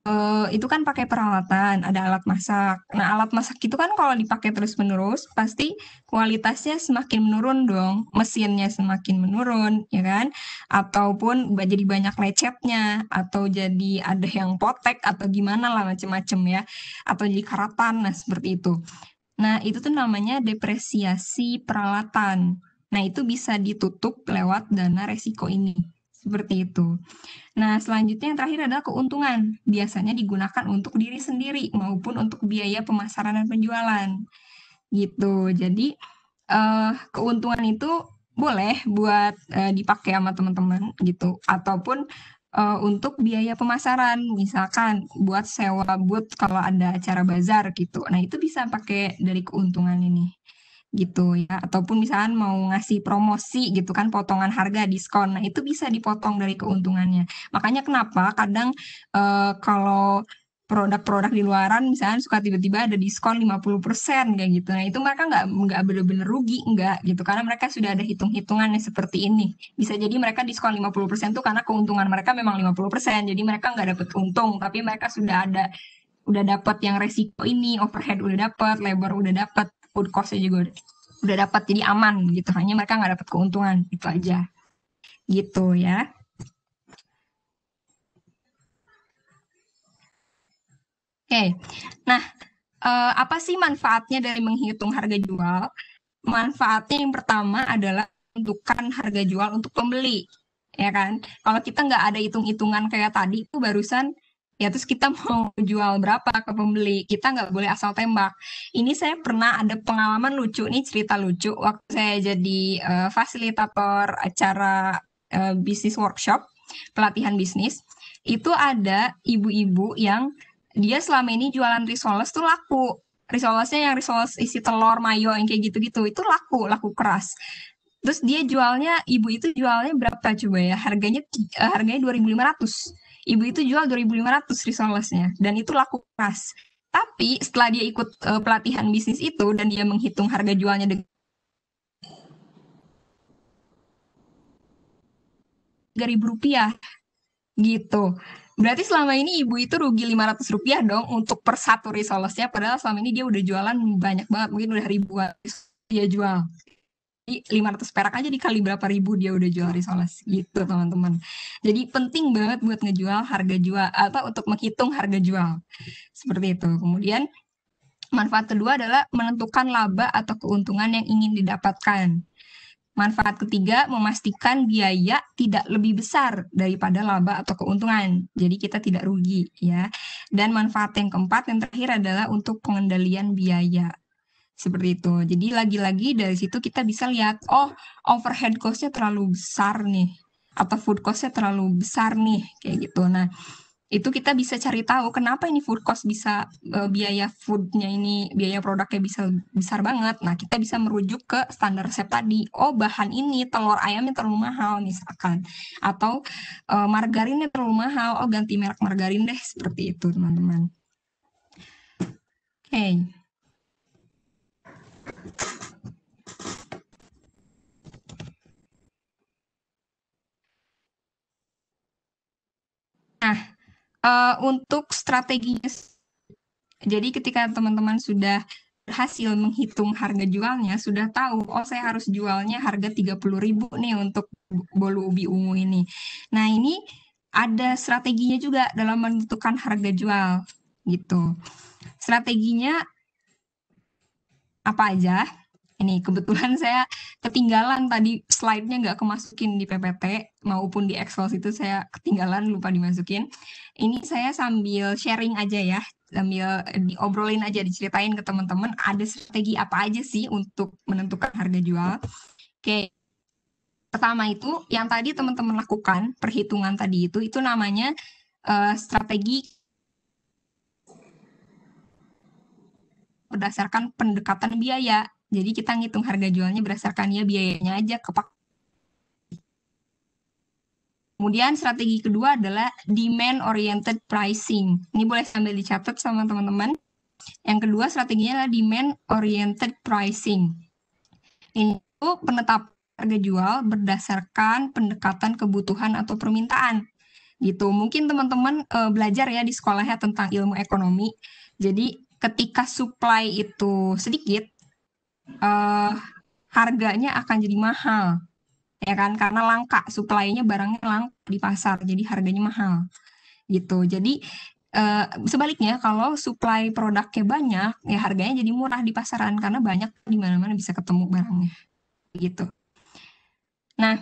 Uh, itu kan pakai peralatan, ada alat masak. Nah, alat masak itu kan kalau dipakai terus-menerus, pasti kualitasnya semakin menurun dong. Mesinnya semakin menurun, ya kan? Ataupun jadi banyak lecetnya, atau jadi ada yang potek, atau gimana lah macem-macem ya. Atau jadi karatan, nah seperti itu. Nah, itu tuh namanya depresiasi peralatan. Nah, itu bisa ditutup lewat dana resiko ini. Seperti itu. Nah, selanjutnya yang terakhir adalah keuntungan. Biasanya digunakan untuk diri sendiri maupun untuk biaya pemasaran dan penjualan. Gitu. Jadi, uh, keuntungan itu boleh buat uh, dipakai sama teman-teman gitu ataupun uh, untuk biaya pemasaran misalkan buat sewa booth kalau ada acara bazar gitu. Nah, itu bisa pakai dari keuntungan ini gitu ya ataupun misalkan mau ngasih promosi gitu kan potongan harga diskon nah itu bisa dipotong dari keuntungannya makanya kenapa kadang uh, kalau produk-produk di luaran misalnya suka tiba-tiba ada diskon 50% kayak gitu. Nah, itu mereka nggak nggak benar-benar rugi nggak gitu karena mereka sudah ada hitung-hitungannya seperti ini. Bisa jadi mereka diskon 50% tuh karena keuntungan mereka memang 50%. Jadi mereka nggak dapat untung, tapi mereka sudah ada udah dapat yang resiko ini, overhead udah dapat, labor udah dapat food cost juga udah, udah dapat jadi aman gitu hanya mereka nggak dapat keuntungan itu aja gitu ya oke nah uh, apa sih manfaatnya dari menghitung harga jual manfaatnya yang pertama adalah menentukan harga jual untuk pembeli ya kan kalau kita nggak ada hitung-hitungan kayak tadi itu barusan ya terus kita mau jual berapa ke pembeli kita nggak boleh asal tembak ini saya pernah ada pengalaman lucu nih cerita lucu waktu saya jadi uh, fasilitator acara uh, bisnis workshop pelatihan bisnis itu ada ibu-ibu yang dia selama ini jualan risoles tuh laku risolesnya yang risoles isi telur mayo yang kayak gitu-gitu itu laku laku keras terus dia jualnya ibu itu jualnya berapa coba ya harganya uh, harganya 2500 ibu itu jual 2.500 risolesnya dan itu laku pas. Tapi setelah dia ikut uh, pelatihan bisnis itu dan dia menghitung harga jualnya dengan 3.000 rupiah gitu. Berarti selama ini ibu itu rugi 500 rupiah dong untuk per satu risolesnya, padahal selama ini dia udah jualan banyak banget, mungkin udah ribuan dia jual. 500 perak aja dikali berapa ribu dia udah jual risoles gitu teman-teman. Jadi penting banget buat ngejual harga jual atau untuk menghitung harga jual. Seperti itu. Kemudian manfaat kedua adalah menentukan laba atau keuntungan yang ingin didapatkan. Manfaat ketiga memastikan biaya tidak lebih besar daripada laba atau keuntungan. Jadi kita tidak rugi ya. Dan manfaat yang keempat yang terakhir adalah untuk pengendalian biaya seperti itu. Jadi lagi-lagi dari situ kita bisa lihat, oh overhead cost-nya terlalu besar nih, atau food cost-nya terlalu besar nih, kayak gitu. Nah, itu kita bisa cari tahu kenapa ini food cost bisa uh, biaya foodnya ini biaya produknya bisa besar banget. Nah kita bisa merujuk ke standar resep tadi. Oh bahan ini telur ayamnya terlalu mahal misalkan, atau uh, margarinnya terlalu mahal. Oh ganti merek margarin deh seperti itu teman-teman. Oke. Okay. Nah, uh, untuk strateginya, jadi ketika teman-teman sudah berhasil menghitung harga jualnya, sudah tahu, oh saya harus jualnya harga 30 ribu nih untuk bolu ubi ungu ini. Nah, ini ada strateginya juga dalam menentukan harga jual gitu. Strateginya apa aja. Ini kebetulan saya ketinggalan tadi slide-nya nggak kemasukin di PPT maupun di Excel itu saya ketinggalan lupa dimasukin. Ini saya sambil sharing aja ya, sambil diobrolin aja diceritain ke teman-teman ada strategi apa aja sih untuk menentukan harga jual. Oke. Pertama itu yang tadi teman-teman lakukan perhitungan tadi itu itu namanya uh, strategi berdasarkan pendekatan biaya. Jadi kita ngitung harga jualnya berdasarkan ya biayanya aja kepak. Kemudian strategi kedua adalah demand oriented pricing. Ini boleh sambil dicatat sama teman-teman. Yang kedua strateginya adalah demand oriented pricing. Ini penetap harga jual berdasarkan pendekatan kebutuhan atau permintaan. Gitu. Mungkin teman-teman e, belajar ya di sekolahnya tentang ilmu ekonomi. Jadi ketika supply itu sedikit, uh, harganya akan jadi mahal, ya kan? Karena langka, supply-nya barangnya langka di pasar, jadi harganya mahal, gitu. Jadi uh, sebaliknya kalau supply produknya banyak, ya harganya jadi murah di pasaran karena banyak di mana-mana bisa ketemu barangnya, gitu. Nah,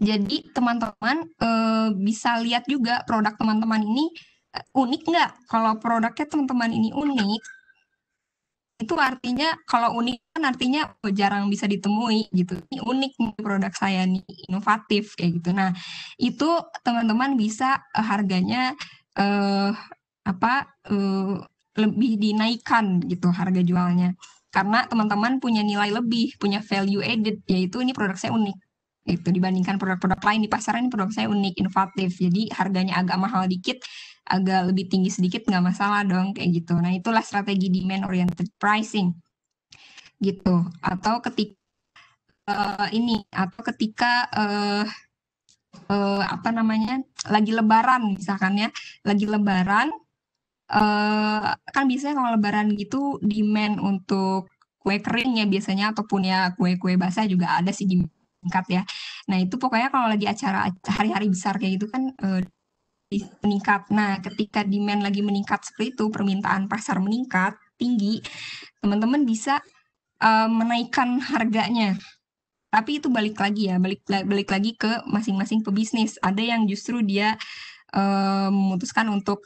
jadi teman-teman uh, bisa lihat juga produk teman-teman ini unik nggak? Kalau produknya teman-teman ini unik, itu artinya kalau unik kan artinya oh, jarang bisa ditemui gitu. Ini unik produk saya nih, inovatif kayak gitu. Nah, itu teman-teman bisa eh, harganya uh, apa uh, lebih dinaikkan gitu harga jualnya. Karena teman-teman punya nilai lebih, punya value added yaitu ini produk saya unik itu dibandingkan produk-produk lain di pasaran ini produk saya unik, inovatif. Jadi harganya agak mahal dikit, agak lebih tinggi sedikit nggak masalah dong kayak gitu. Nah itulah strategi demand oriented pricing gitu. Atau ketika uh, eh, ini atau ketika uh, uh, apa namanya lagi Lebaran misalkan ya, lagi Lebaran uh, kan biasanya kalau Lebaran gitu demand untuk kue kering ya biasanya ataupun ya kue-kue basah juga ada sih di tingkat ya. Nah itu pokoknya kalau lagi acara hari-hari besar kayak gitu kan uh, meningkat. Nah, ketika demand lagi meningkat seperti itu, permintaan pasar meningkat tinggi, teman-teman bisa uh, menaikkan harganya. Tapi itu balik lagi ya, balik balik lagi ke masing-masing pebisnis. Ada yang justru dia uh, memutuskan untuk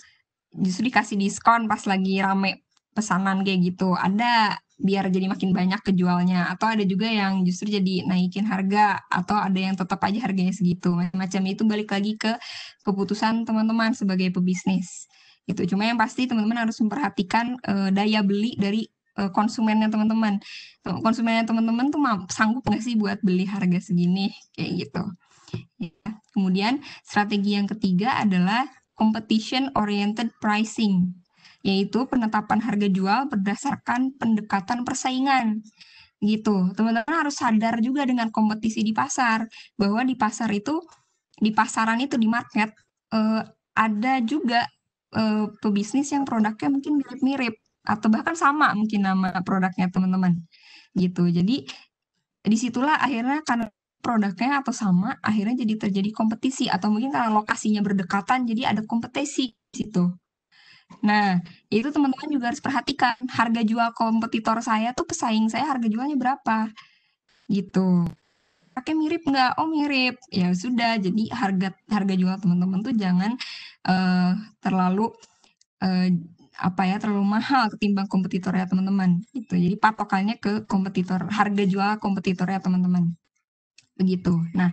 justru dikasih diskon pas lagi rame pesanan kayak gitu. Ada biar jadi makin banyak kejualnya atau ada juga yang justru jadi naikin harga atau ada yang tetap aja harganya segitu macam itu balik lagi ke keputusan teman-teman sebagai pebisnis itu cuma yang pasti teman-teman harus memperhatikan uh, daya beli dari uh, eh, konsumennya teman-teman konsumennya teman-teman tuh sanggup nggak sih buat beli harga segini kayak gitu ya. kemudian strategi yang ketiga adalah competition oriented pricing yaitu penetapan harga jual berdasarkan pendekatan persaingan gitu. Teman-teman harus sadar juga dengan kompetisi di pasar bahwa di pasar itu di pasaran itu di market eh, ada juga eh, pebisnis yang produknya mungkin mirip-mirip atau bahkan sama mungkin nama produknya teman-teman gitu. Jadi disitulah akhirnya karena produknya atau sama akhirnya jadi terjadi kompetisi atau mungkin karena lokasinya berdekatan jadi ada kompetisi di situ Nah, itu teman-teman juga harus perhatikan harga jual kompetitor saya tuh pesaing saya harga jualnya berapa. Gitu. Pakai mirip nggak? Oh mirip. Ya sudah, jadi harga harga jual teman-teman tuh jangan uh, terlalu uh, apa ya terlalu mahal ketimbang kompetitor ya teman-teman gitu jadi patokannya ke kompetitor harga jual kompetitor ya teman-teman begitu nah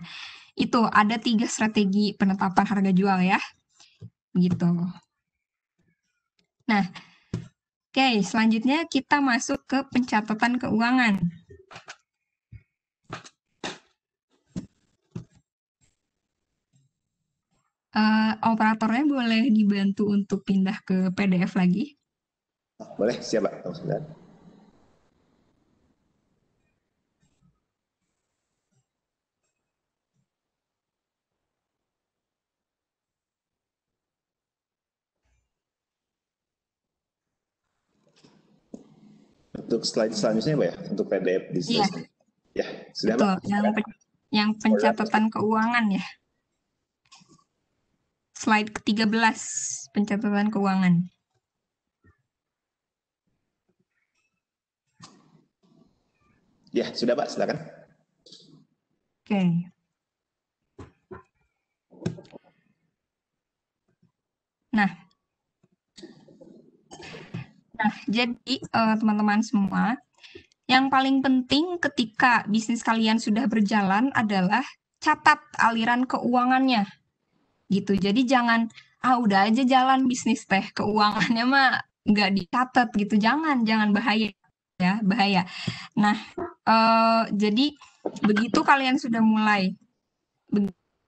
itu ada tiga strategi penetapan harga jual ya begitu Nah, oke, okay, selanjutnya kita masuk ke pencatatan keuangan. Uh, operatornya boleh dibantu untuk pindah ke PDF lagi? Boleh, siap Pak. untuk slide selanjutnya Pak ya, untuk PDF di sini. Ya. ya, sudah Betul, Yang, pen yang pencatatan keuangan ya. Slide ke-13, pencatatan keuangan. Ya, sudah Pak, silakan. Oke. Okay. Nah, Nah, jadi teman eh, teman-teman semua, yang paling penting ketika bisnis kalian sudah berjalan adalah catat aliran keuangannya. Gitu. Jadi jangan ah udah aja jalan bisnis teh, keuangannya mah nggak dicatat gitu. Jangan, jangan bahaya ya, bahaya. Nah, uh, jadi begitu kalian sudah mulai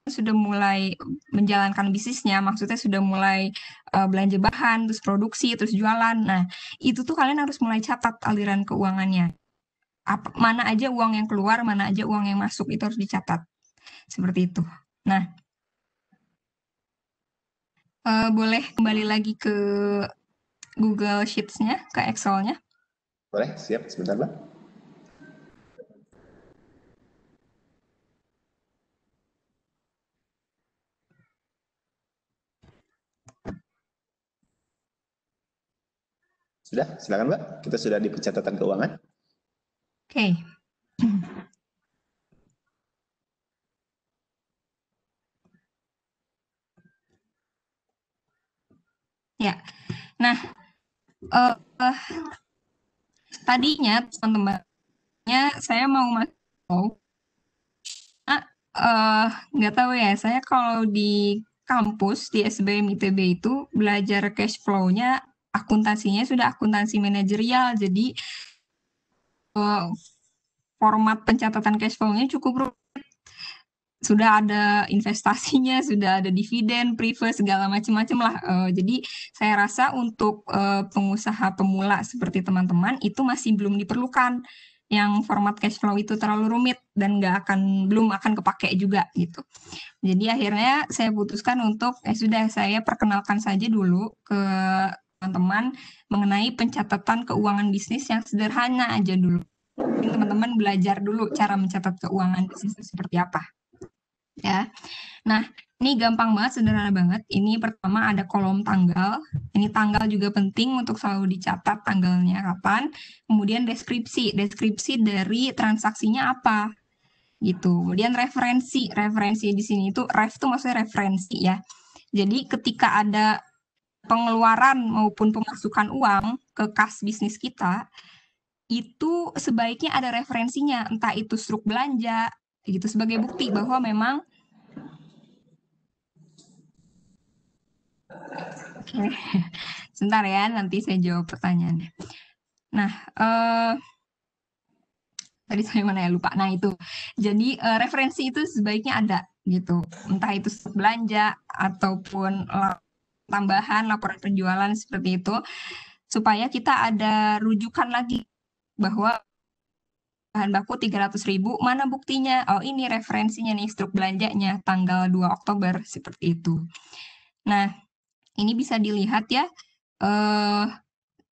sudah mulai menjalankan bisnisnya, maksudnya sudah mulai uh, belanja bahan, terus produksi, terus jualan. Nah, itu tuh kalian harus mulai catat aliran keuangannya. Apa, mana aja uang yang keluar, mana aja uang yang masuk, itu harus dicatat. Seperti itu. Nah, uh, boleh kembali lagi ke Google Sheets-nya, ke Excel-nya? Boleh, siap. Sebentar, Mbak. Sudah? Silakan Mbak. Kita sudah di pencatatan keuangan. Oke. Okay. Ya. Nah, uh, tadinya teman-temannya saya mau masuk nah, eh, nggak uh, tahu ya saya kalau di kampus di SBM ITB itu belajar cash flow-nya akuntansinya sudah akuntansi manajerial jadi uh, format pencatatan cash flow-nya cukup rumit sudah ada investasinya, [laughs] sudah ada dividen, prefer segala macam-macam lah. Uh, jadi saya rasa untuk uh, pengusaha pemula seperti teman-teman itu masih belum diperlukan yang format cash flow itu terlalu rumit dan nggak akan belum akan kepake juga gitu. Jadi akhirnya saya putuskan untuk eh, sudah saya perkenalkan saja dulu ke teman-teman mengenai pencatatan keuangan bisnis yang sederhana aja dulu. Mungkin teman-teman belajar dulu cara mencatat keuangan bisnis seperti apa. Ya. Nah, ini gampang banget, sederhana banget. Ini pertama ada kolom tanggal. Ini tanggal juga penting untuk selalu dicatat tanggalnya kapan. Kemudian deskripsi, deskripsi dari transaksinya apa gitu. Kemudian referensi, referensi di sini itu ref itu maksudnya referensi ya. Jadi ketika ada pengeluaran maupun pemasukan uang ke kas bisnis kita itu sebaiknya ada referensinya entah itu struk belanja gitu sebagai bukti bahwa memang Oke, [laughs] sebentar ya nanti saya jawab pertanyaannya. Nah, eh, tadi saya mana ya lupa. Nah itu, jadi eh, referensi itu sebaiknya ada gitu, entah itu belanja ataupun eh, tambahan laporan penjualan seperti itu supaya kita ada rujukan lagi bahwa bahan baku 300 ribu, mana buktinya? Oh ini referensinya nih, struk belanjanya tanggal 2 Oktober, seperti itu. Nah, ini bisa dilihat ya, eh,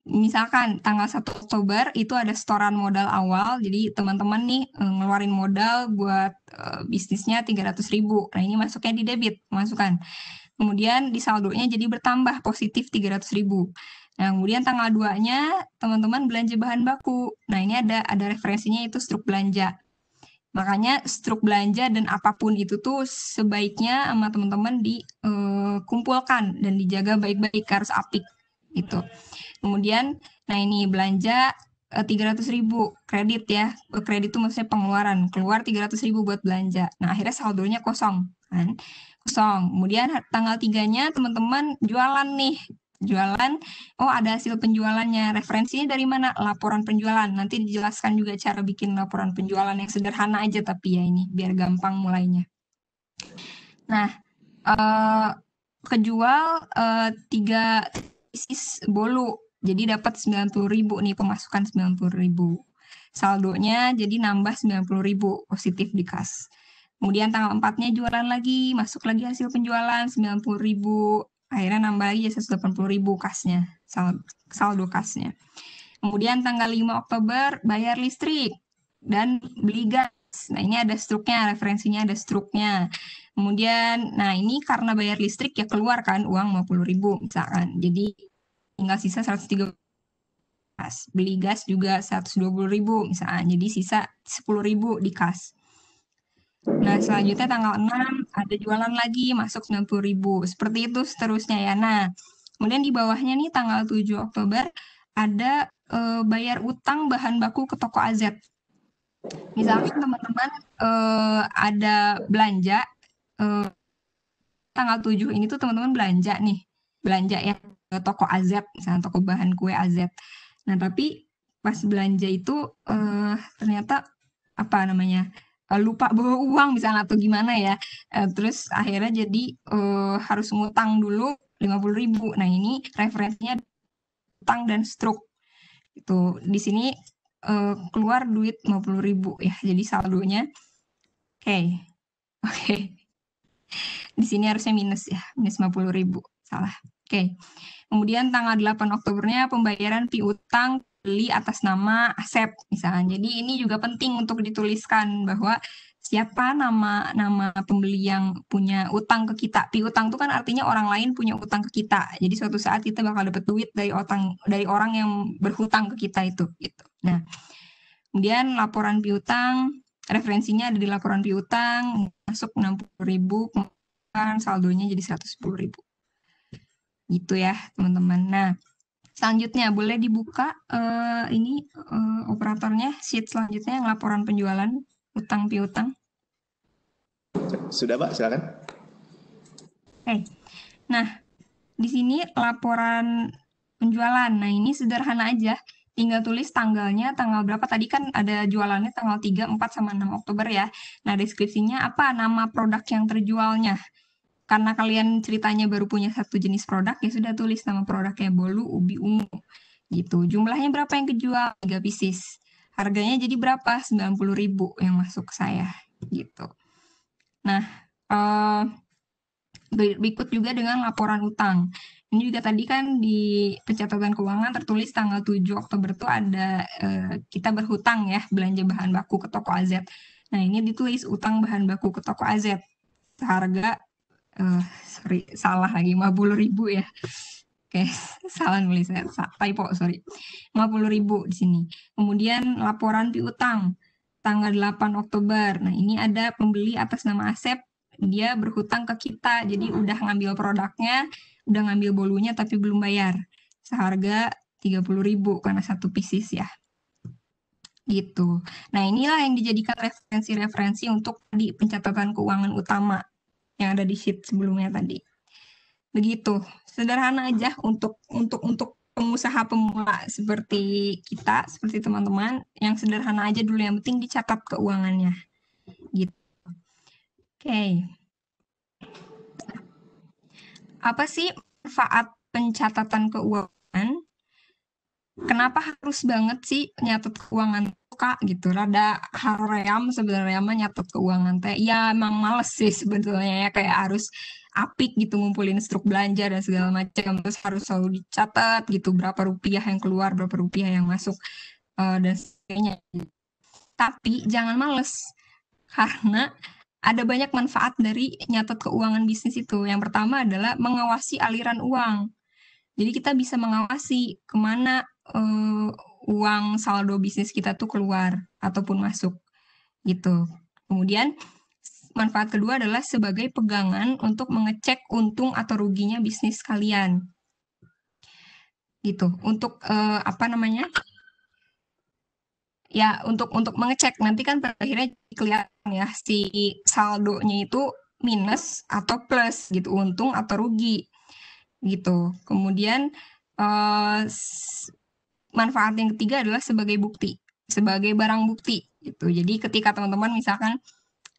misalkan tanggal 1 Oktober itu ada setoran modal awal, jadi teman-teman nih eh, ngeluarin modal buat eh, bisnisnya 300 ribu. Nah ini masuknya di debit, masukkan. Kemudian di saldonya jadi bertambah positif 300 ribu. Nah, kemudian tanggal 2-nya teman-teman belanja bahan baku. Nah, ini ada ada referensinya itu struk belanja. Makanya struk belanja dan apapun itu tuh sebaiknya sama teman-teman dikumpulkan eh, dan dijaga baik-baik harus apik gitu. Kemudian nah ini belanja 300 eh, ribu kredit ya. Eh, kredit itu maksudnya pengeluaran. Keluar 300 ribu buat belanja. Nah, akhirnya saldonya kosong kan kosong. Kemudian tanggal tiganya teman-teman jualan nih jualan. Oh, ada hasil penjualannya. Referensinya dari mana? Laporan penjualan. Nanti dijelaskan juga cara bikin laporan penjualan yang sederhana aja tapi ya ini biar gampang mulainya. Nah, eh, kejual eh, tiga sis bolu. Jadi dapat ribu nih pemasukan ribu. Saldonya jadi nambah ribu positif di kas. Kemudian tanggal 4-nya jualan lagi, masuk lagi hasil penjualan 90 ribu. Akhirnya nambah lagi 180 ribu kasnya, saldo, saldo kasnya. Kemudian tanggal 5 Oktober bayar listrik dan beli gas. Nah ini ada struknya, referensinya ada struknya. Kemudian, nah ini karena bayar listrik ya keluar kan uang 50 ribu misalkan. Jadi tinggal sisa 130 kas. Beli gas juga 120 ribu misalkan. Jadi sisa 10 ribu di kas. Nah, selanjutnya tanggal 6 ada jualan lagi masuk 90.000. Seperti itu seterusnya ya. Nah, kemudian di bawahnya nih tanggal 7 Oktober ada e, bayar utang bahan baku ke toko AZ. Misalnya teman-teman e, ada belanja e, tanggal 7 ini tuh teman-teman belanja nih. Belanja ya ke toko AZ, misalnya toko bahan kue AZ. Nah, tapi pas belanja itu e, ternyata apa namanya? Eh, lupa bawa uang misalnya atau gimana ya uh, terus akhirnya jadi uh, harus ngutang dulu lima puluh ribu nah ini referensinya utang dan stroke itu di sini uh, keluar duit lima puluh ribu ya jadi saldonya oke okay. oke okay. di sini harusnya minus ya minus lima puluh ribu salah oke okay. kemudian tanggal 8 Oktobernya pembayaran piutang beli atas nama Asep misalnya. Jadi ini juga penting untuk dituliskan bahwa siapa nama nama pembeli yang punya utang ke kita. Piutang itu kan artinya orang lain punya utang ke kita. Jadi suatu saat kita bakal dapat duit dari utang dari orang yang berhutang ke kita itu gitu. Nah, kemudian laporan piutang referensinya ada di laporan piutang masuk 60.000 kemudian saldonya jadi 110.000. Gitu ya, teman-teman. Nah, Selanjutnya boleh dibuka uh, ini uh, operatornya sheet selanjutnya yang laporan penjualan utang piutang. Sudah, Pak, silakan. Oke. Okay. Nah, di sini laporan penjualan. Nah, ini sederhana aja. Tinggal tulis tanggalnya, tanggal berapa. Tadi kan ada jualannya tanggal 3, 4, sama 6 Oktober ya. Nah, deskripsinya apa? Nama produk yang terjualnya karena kalian ceritanya baru punya satu jenis produk ya sudah tulis nama produknya bolu ubi ungu gitu jumlahnya berapa yang kejual tiga pieces harganya jadi berapa sembilan puluh ribu yang masuk saya gitu nah uh, berikut juga dengan laporan utang ini juga tadi kan di pencatatan keuangan tertulis tanggal 7 Oktober itu ada eh, kita berhutang ya belanja bahan baku ke toko AZ nah ini ditulis utang bahan baku ke toko AZ harga Eh, sorry salah lagi 50 ribu ya oke [laughs] salah nulis saya typo sorry 50 ribu di sini kemudian laporan piutang tanggal 8 Oktober nah ini ada pembeli atas nama Asep dia berhutang ke kita jadi udah ngambil produknya udah ngambil bolunya tapi belum bayar seharga 30 ribu karena satu pieces ya gitu. Nah inilah yang dijadikan referensi-referensi untuk di pencatatan keuangan utama yang ada di sheet sebelumnya tadi. Begitu, sederhana aja untuk untuk untuk pengusaha pemula seperti kita, seperti teman-teman, yang sederhana aja dulu yang penting dicatat keuangannya. Gitu. Oke. Okay. Apa sih manfaat pencatatan keuangan? kenapa harus banget sih nyatet keuangan kak gitu rada haream sebenarnya mah nyatet keuangan teh ya emang males sih sebetulnya ya kayak harus apik gitu ngumpulin struk belanja dan segala macam terus harus selalu dicatat gitu berapa rupiah yang keluar berapa rupiah yang masuk uh, dan sebagainya tapi jangan males karena ada banyak manfaat dari nyatet keuangan bisnis itu. Yang pertama adalah mengawasi aliran uang. Jadi kita bisa mengawasi kemana uh, uang saldo bisnis kita tuh keluar ataupun masuk gitu. Kemudian manfaat kedua adalah sebagai pegangan untuk mengecek untung atau ruginya bisnis kalian. Gitu. Untuk uh, apa namanya? Ya, untuk untuk mengecek nanti kan pada akhirnya kelihatan ya si saldonya itu minus atau plus gitu, untung atau rugi. Gitu. Kemudian uh, manfaat yang ketiga adalah sebagai bukti, sebagai barang bukti gitu. Jadi ketika teman-teman misalkan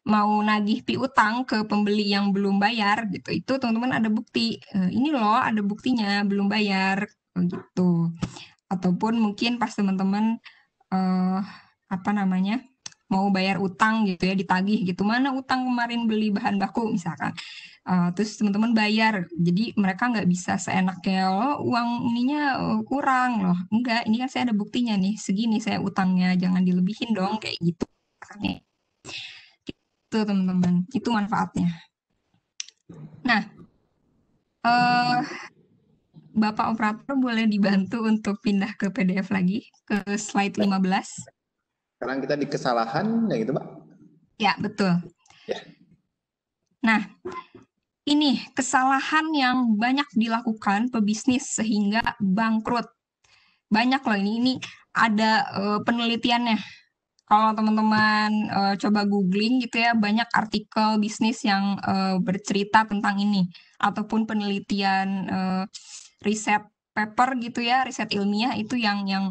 mau nagih piutang ke pembeli yang belum bayar gitu, itu teman-teman ada bukti. Eh, ini loh ada buktinya belum bayar oh, gitu. Ataupun mungkin pas teman-teman uh, apa namanya? mau bayar utang gitu ya ditagih gitu mana utang kemarin beli bahan baku misalkan uh, terus teman-teman bayar jadi mereka nggak bisa seenaknya lo oh, uang ininya oh, kurang loh enggak ini kan saya ada buktinya nih segini saya utangnya jangan dilebihin dong kayak gitu itu teman-teman itu manfaatnya nah uh, Bapak operator boleh dibantu untuk pindah ke PDF lagi ke slide 15. Sekarang kita di kesalahan, ya gitu, Pak? Ya, betul. Ya. Nah, ini kesalahan yang banyak dilakukan pebisnis sehingga bangkrut. Banyak loh ini, ini ada uh, penelitiannya. Kalau teman-teman uh, coba googling gitu ya, banyak artikel bisnis yang uh, bercerita tentang ini ataupun penelitian uh, riset paper gitu ya riset ilmiah itu yang yang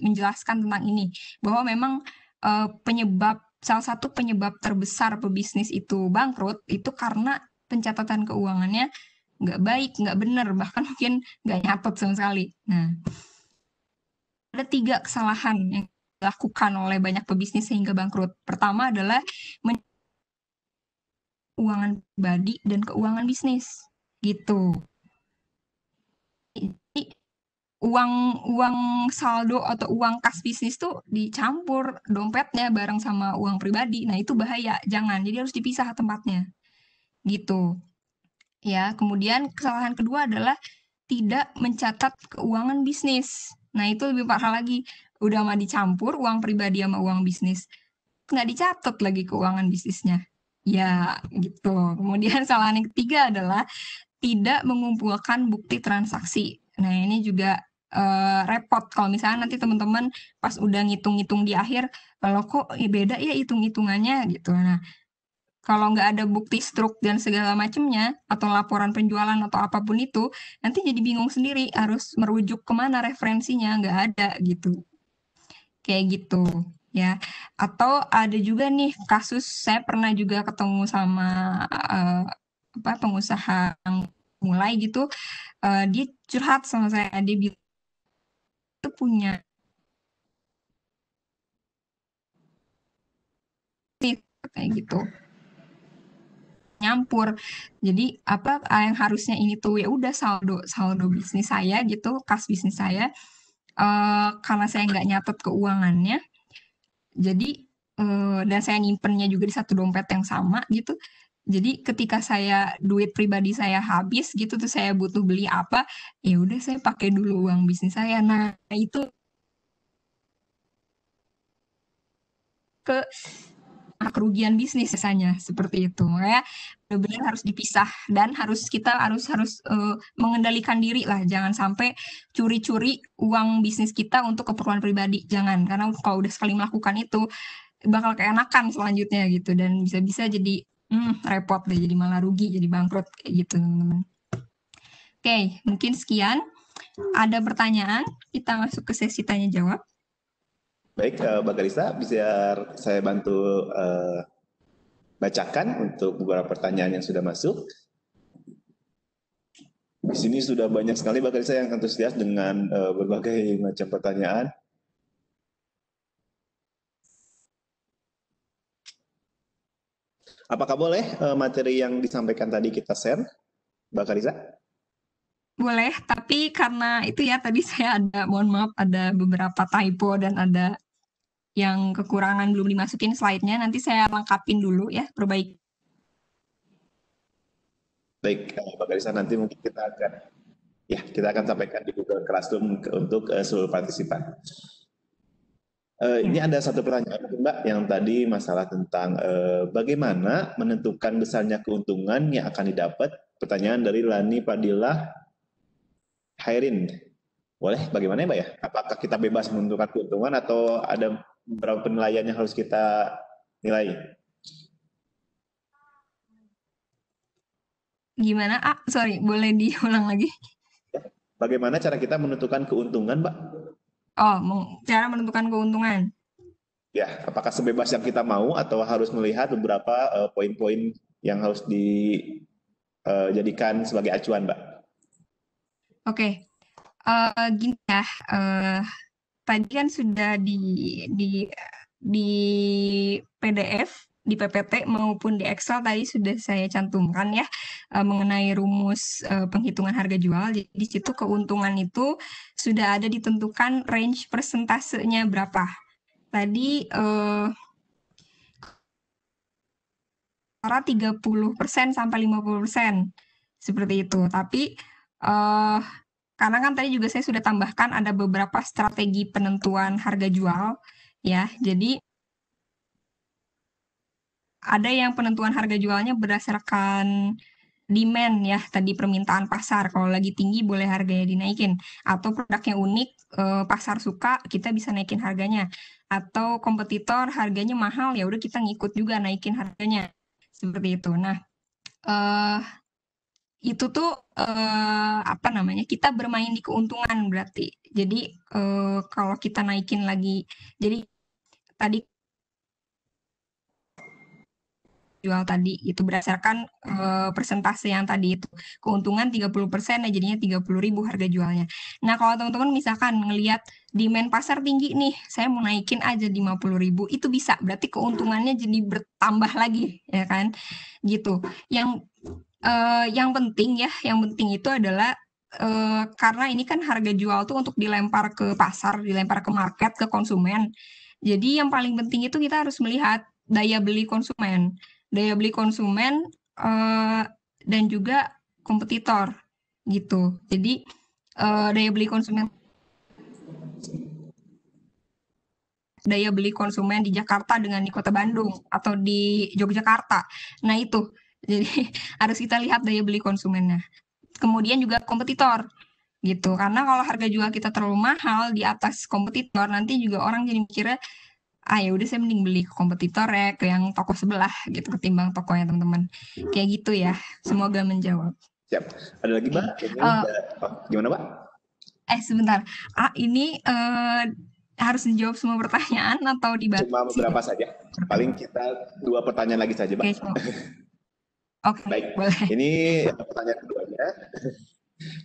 menjelaskan tentang ini bahwa memang uh, penyebab salah satu penyebab terbesar pebisnis itu bangkrut itu karena pencatatan keuangannya nggak baik nggak benar bahkan [laughs] mungkin nggak nyatet sama sekali nah ada tiga kesalahan yang dilakukan oleh banyak pebisnis sehingga bangkrut pertama adalah keuangan pribadi dan keuangan bisnis gitu uang uang saldo atau uang kas bisnis tuh dicampur dompetnya bareng sama uang pribadi. Nah, itu bahaya. Jangan. Jadi harus dipisah tempatnya. Gitu. Ya, kemudian kesalahan kedua adalah tidak mencatat keuangan bisnis. Nah, itu lebih parah lagi. Udah mah dicampur uang pribadi sama uang bisnis. Nggak dicatat lagi keuangan bisnisnya. Ya, gitu. Kemudian kesalahan yang ketiga adalah tidak mengumpulkan bukti transaksi. Nah, ini juga uh, repot kalau misalnya nanti teman-teman pas udah ngitung-ngitung di akhir kalau kok ya beda ya hitung-hitungannya gitu nah kalau nggak ada bukti struk dan segala macamnya atau laporan penjualan atau apapun itu nanti jadi bingung sendiri harus merujuk kemana referensinya nggak ada gitu kayak gitu ya atau ada juga nih kasus saya pernah juga ketemu sama uh, apa pengusaha yang mulai gitu uh, dia curhat sama saya dia bilang itu punya kayak gitu nyampur jadi apa yang harusnya ini tuh ya udah saldo saldo bisnis saya gitu kas bisnis saya uh, karena saya nggak nyatet keuangannya jadi uh, dan saya nyimpennya juga di satu dompet yang sama gitu jadi ketika saya duit pribadi saya habis gitu tuh saya butuh beli apa, ya udah saya pakai dulu uang bisnis saya. Nah, itu ke kerugian bisnis biasanya seperti itu. Makanya benar-benar harus dipisah dan harus kita harus harus uh, mengendalikan diri lah. Jangan sampai curi-curi uang bisnis kita untuk keperluan pribadi. Jangan karena kalau udah sekali melakukan itu bakal keenakan selanjutnya gitu dan bisa-bisa jadi hmm, repot deh jadi malah rugi jadi bangkrut kayak gitu teman-teman oke mungkin sekian ada pertanyaan kita masuk ke sesi tanya jawab baik eh, Mbak Karisa bisa saya bantu uh, bacakan untuk beberapa pertanyaan yang sudah masuk di sini sudah banyak sekali Mbak Karisa yang antusias dengan uh, berbagai macam pertanyaan Apakah boleh eh, materi yang disampaikan tadi kita share, Mbak Kariza? Boleh, tapi karena itu ya tadi saya ada, mohon maaf, ada beberapa typo dan ada yang kekurangan belum dimasukin slide-nya, nanti saya lengkapin dulu ya, perbaiki. Baik, eh, Mbak Kariza, nanti mungkin kita akan ya kita akan sampaikan di Google Classroom untuk uh, seluruh partisipan. Uh, Ini hmm. ada satu pertanyaan, Mbak, yang tadi masalah tentang uh, bagaimana menentukan besarnya keuntungan yang akan didapat. Pertanyaan dari Lani Padilla Hairin. Boleh, bagaimana ya, Mbak ya? Apakah kita bebas menentukan keuntungan atau ada beberapa penilaian yang harus kita nilai? Gimana? Ah, sorry, boleh diulang lagi? Ya, bagaimana cara kita menentukan keuntungan, Mbak? Oh, cara menentukan keuntungan. Ya, apakah sebebas yang kita mau atau harus melihat beberapa poin eh, poin-poin yang harus dijadikan eh, uh, sebagai acuan, Mbak? Oke, okay. uh, eh, gini ya, uh, tadi kan sudah di di di PDF di PPT maupun di Excel tadi sudah saya cantumkan ya e, mengenai rumus e, penghitungan harga jual. Jadi di situ keuntungan itu sudah ada ditentukan range persentasenya berapa. Tadi eh, 30% sampai 50%. Seperti itu. Tapi eh, karena kan tadi juga saya sudah tambahkan ada beberapa strategi penentuan harga jual ya. Jadi ada yang penentuan harga jualnya berdasarkan demand ya tadi permintaan pasar kalau lagi tinggi boleh harganya dinaikin atau produknya unik eh, pasar suka kita bisa naikin harganya atau kompetitor harganya mahal ya udah kita ngikut juga naikin harganya seperti itu nah uh, itu tuh uh, apa namanya kita bermain di keuntungan berarti jadi uh, kalau kita naikin lagi jadi tadi jual tadi itu berdasarkan e, persentase yang tadi itu keuntungan 30% ya nah jadinya 30.000 harga jualnya. Nah, kalau teman-teman misalkan ngelihat demand pasar tinggi nih, saya mau naikin aja ribu itu bisa berarti keuntungannya jadi bertambah lagi ya kan? Gitu. Yang e, yang penting ya, yang penting itu adalah e, karena ini kan harga jual tuh untuk dilempar ke pasar, dilempar ke market, ke konsumen. Jadi yang paling penting itu kita harus melihat daya beli konsumen daya beli konsumen uh, dan juga kompetitor gitu. Jadi uh, daya beli konsumen daya beli konsumen di Jakarta dengan di Kota Bandung atau di Yogyakarta. Nah, itu. [laughs] Jadi harus kita lihat daya beli konsumennya. Kemudian juga kompetitor gitu. Karena kalau harga jual kita terlalu mahal di atas kompetitor nanti juga orang jadi mikirnya ah ya udah saya mending beli ke kompetitor ya ke yang toko sebelah gitu ketimbang tokonya teman-teman kayak gitu ya semoga menjawab siap ada lagi mbak eh, uh, gimana mbak eh sebentar ah ini uh, harus menjawab semua pertanyaan atau dibatasi cuma beberapa saja paling kita dua pertanyaan lagi saja mbak Oke, okay, okay, baik. Boleh. Ini pertanyaan keduanya.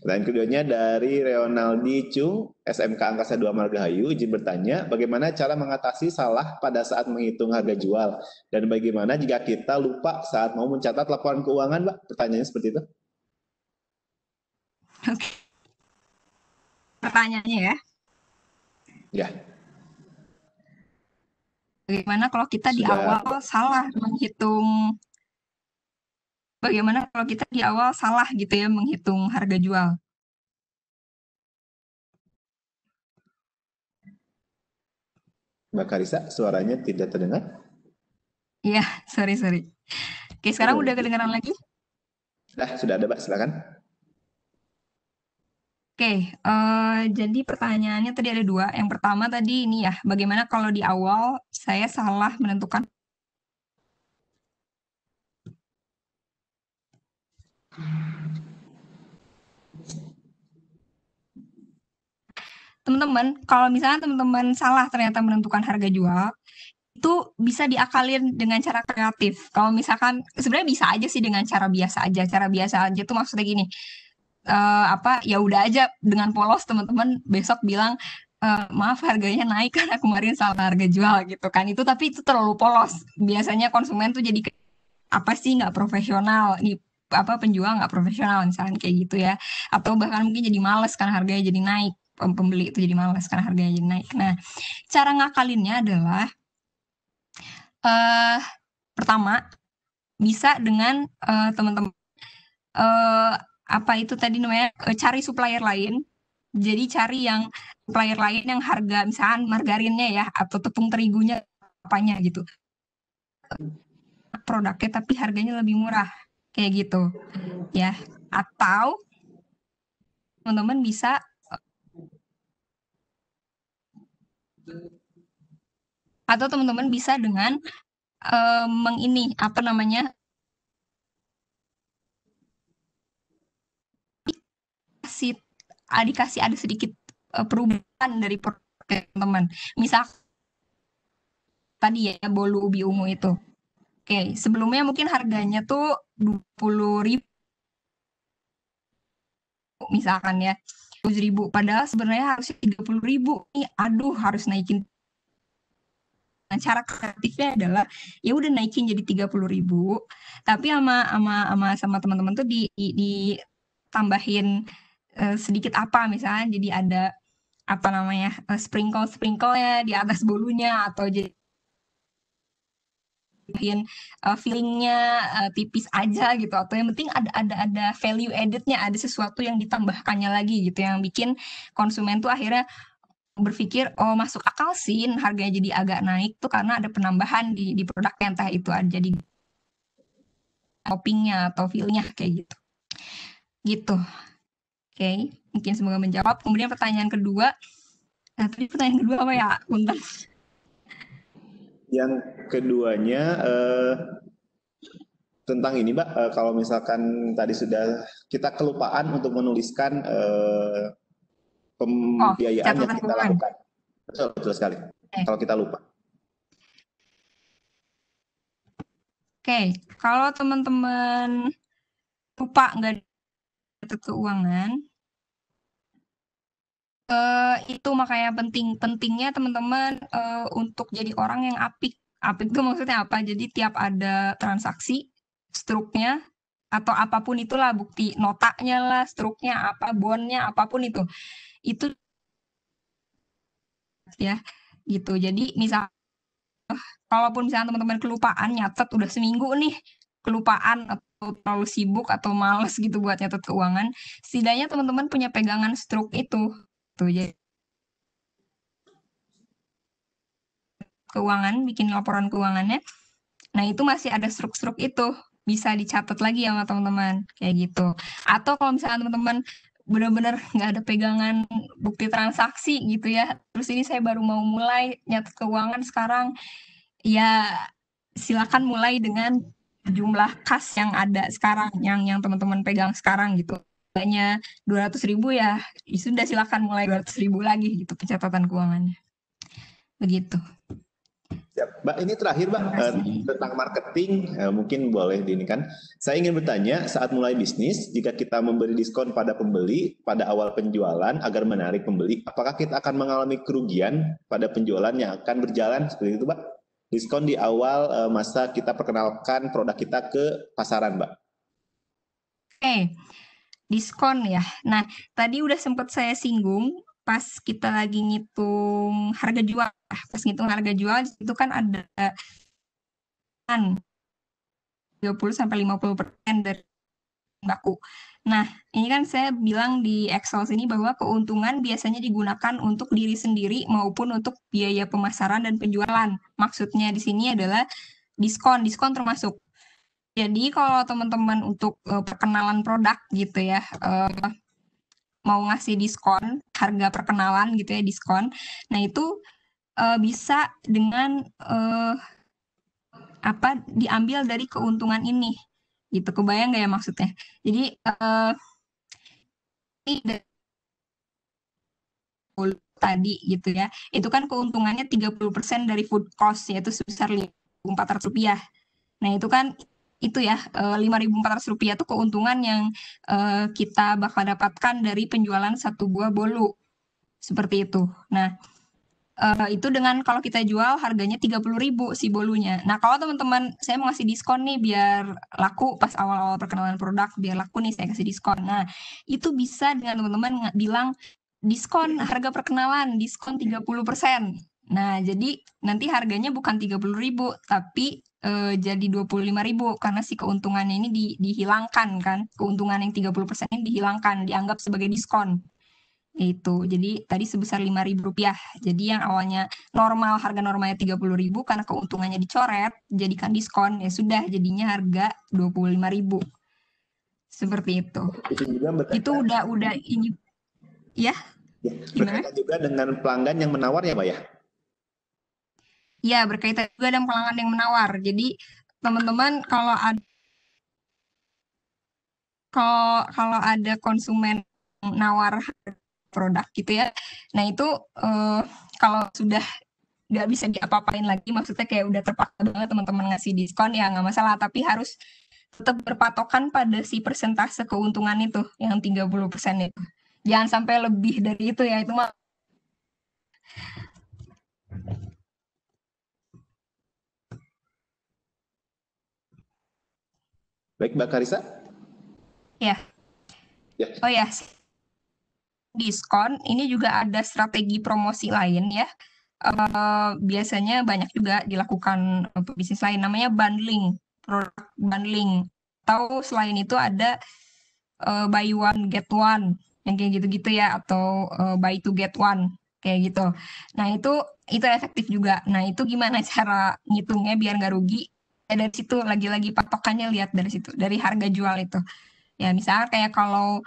Pertanyaan keduanya dari Reonaldi Chu, SMK Angkasa 2 Margahayu, izin bertanya, bagaimana cara mengatasi salah pada saat menghitung harga jual? Dan bagaimana jika kita lupa saat mau mencatat laporan keuangan, Pak? Pertanyaannya seperti itu. Oke. Pertanyaannya ya. Ya. Bagaimana kalau kita Sudah. di awal salah menghitung bagaimana kalau kita di awal salah gitu ya menghitung harga jual? Mbak Karisa, suaranya tidak terdengar? Iya, sorry, sorry. Oke, sekarang oh. udah kedengaran lagi? Nah, sudah ada, Mbak. Silakan. Oke, uh, jadi pertanyaannya tadi ada dua. Yang pertama tadi ini ya, bagaimana kalau di awal saya salah menentukan Teman-teman, kalau misalnya teman-teman salah ternyata menentukan harga jual, itu bisa diakalin dengan cara kreatif. Kalau misalkan sebenarnya bisa aja sih dengan cara biasa aja. Cara biasa aja tuh maksudnya gini. Uh, apa ya udah aja dengan polos teman-teman besok bilang uh, maaf harganya naik [laughs] karena kemarin salah harga jual gitu kan itu tapi itu terlalu polos biasanya konsumen tuh jadi apa sih nggak profesional nih apa penjual nggak profesional misalnya kayak gitu ya atau bahkan mungkin jadi males karena harganya jadi naik pembeli itu jadi males karena harganya jadi naik. Nah, cara ngakalinnya adalah uh, pertama bisa dengan uh, teman-teman uh, apa itu tadi namanya uh, cari supplier lain. Jadi cari yang supplier lain yang harga misalkan margarinnya ya atau tepung terigunya apanya gitu. Produknya tapi harganya lebih murah kayak gitu ya atau teman-teman bisa atau teman-teman bisa dengan uh, eh, mengini apa namanya Dikasih, ah, dikasih ada sedikit uh, perubahan dari teman-teman misal tadi ya bolu ubi ungu itu oke okay, sebelumnya mungkin harganya tuh 20 ribu misalkan ya 100 ribu padahal sebenarnya harusnya 30 ribu nih aduh harus naikin nah, cara kreatifnya adalah ya udah naikin jadi 30 ribu tapi sama sama sama sama teman-teman tuh di, di, ditambahin uh, sedikit apa misalnya jadi ada apa namanya uh, eh, sprinkle sprinkle ya di atas bolunya atau jadi bikin uh, feelingnya uh, tipis aja gitu atau yang penting ada ada ada value addednya ada sesuatu yang ditambahkannya lagi gitu yang bikin konsumen tuh akhirnya berpikir oh masuk akal sih harganya jadi agak naik tuh karena ada penambahan di di produknya entah itu ada jadi toppingnya atau feelnya kayak gitu gitu oke okay. mungkin semoga menjawab kemudian pertanyaan kedua nah, tadi pertanyaan kedua apa ya Punten yang keduanya eh, tentang ini Mbak, eh, kalau misalkan tadi sudah kita kelupaan untuk menuliskan eh, pembiayaan oh, yang kita lakukan. Betul, betul sekali. Okay. Kalau kita lupa. Oke, okay. kalau teman-teman lupa nggak ada keuangan, uh, itu makanya penting-pentingnya teman-teman uh, untuk jadi orang yang apik. Apik itu maksudnya apa? Jadi tiap ada transaksi, struknya atau apapun itulah bukti notanya lah, struknya apa, bonnya apapun itu. Itu ya gitu. Jadi misal kalaupun misalnya teman-teman kelupaan nyatet udah seminggu nih kelupaan atau terlalu sibuk atau males gitu buat nyatet keuangan, setidaknya teman-teman punya pegangan struk itu gitu ya keuangan bikin laporan keuangannya nah itu masih ada struk-struk itu bisa dicatat lagi ya sama teman-teman kayak gitu atau kalau misalnya teman-teman benar-benar nggak ada pegangan bukti transaksi gitu ya terus ini saya baru mau mulai nyatet keuangan sekarang ya silakan mulai dengan jumlah kas yang ada sekarang yang yang teman-teman pegang sekarang gitu hanya 200 ribu ya, ya sudah silakan mulai 200 ribu lagi gitu pencatatan keuangannya. Begitu. Ya, Mbak, ini terakhir Mbak eh, tentang marketing eh, mungkin boleh di ini kan. Saya ingin bertanya saat mulai bisnis jika kita memberi diskon pada pembeli pada awal penjualan agar menarik pembeli, apakah kita akan mengalami kerugian pada penjualan yang akan berjalan seperti itu Mbak? Diskon di awal eh, masa kita perkenalkan produk kita ke pasaran Mbak. Oke. Eh, hey diskon ya. Nah, tadi udah sempat saya singgung pas kita lagi ngitung harga jual, ah, pas ngitung harga jual itu kan ada 20 kan sampai 50 persen dari baku. Nah, ini kan saya bilang di Excel sini bahwa keuntungan biasanya digunakan untuk diri sendiri maupun untuk biaya pemasaran dan penjualan. Maksudnya di sini adalah diskon, diskon termasuk jadi kalau teman-teman untuk uh, perkenalan produk gitu ya, uh, mau ngasih diskon, harga perkenalan gitu ya diskon. Nah itu uh, bisa dengan uh, apa diambil dari keuntungan ini, gitu. Kebayang nggak ya maksudnya? Jadi uh, ini tadi gitu ya, itu kan keuntungannya 30% dari food cost yaitu sebesar 400 rupiah. Nah itu kan itu ya eh, rp rupiah itu keuntungan yang eh, kita bakal dapatkan dari penjualan satu buah bolu. Seperti itu. Nah, eh, itu dengan kalau kita jual harganya 30.000 si bolunya. Nah, kalau teman-teman saya mau ngasih diskon nih biar laku pas awal-awal perkenalan produk biar laku nih saya kasih diskon. Nah, itu bisa dengan teman-teman bilang diskon harga perkenalan diskon 30%. Nah, jadi nanti harganya bukan 30.000 tapi uh, jadi lima ribu karena si keuntungannya ini di, dihilangkan kan keuntungan yang 30% ini dihilangkan dianggap sebagai diskon itu jadi tadi sebesar lima ribu rupiah jadi yang awalnya normal harga normalnya tiga puluh ribu karena keuntungannya dicoret jadikan diskon ya sudah jadinya harga dua puluh lima ribu seperti itu itu, udah udah ini ya, ya berkaitan juga dengan pelanggan yang menawar ya pak ya ya berkaitan juga dengan pelanggan yang menawar. Jadi teman-teman kalau ada kalau kalau ada konsumen nawar produk gitu ya, nah itu uh, kalau sudah nggak bisa diapa-apain lagi, maksudnya kayak udah terpaksa banget teman-teman ngasih diskon ya nggak masalah, tapi harus tetap berpatokan pada si persentase keuntungan itu yang 30% itu. Jangan sampai lebih dari itu ya, itu mah Baik, Mbak Karisa? Ya. ya. Oh ya, diskon ini juga ada strategi promosi lain ya. Uh, biasanya banyak juga dilakukan eh, bisnis lain namanya bundling, produk bundling. Atau selain itu ada uh, buy one get one yang kayak gitu-gitu ya atau uh, buy two get one kayak gitu. Nah itu itu efektif juga. Nah itu gimana [laughs] cara ngitungnya biar nggak rugi? dari situ lagi-lagi patokannya lihat dari situ dari harga jual itu ya misalnya kayak kalau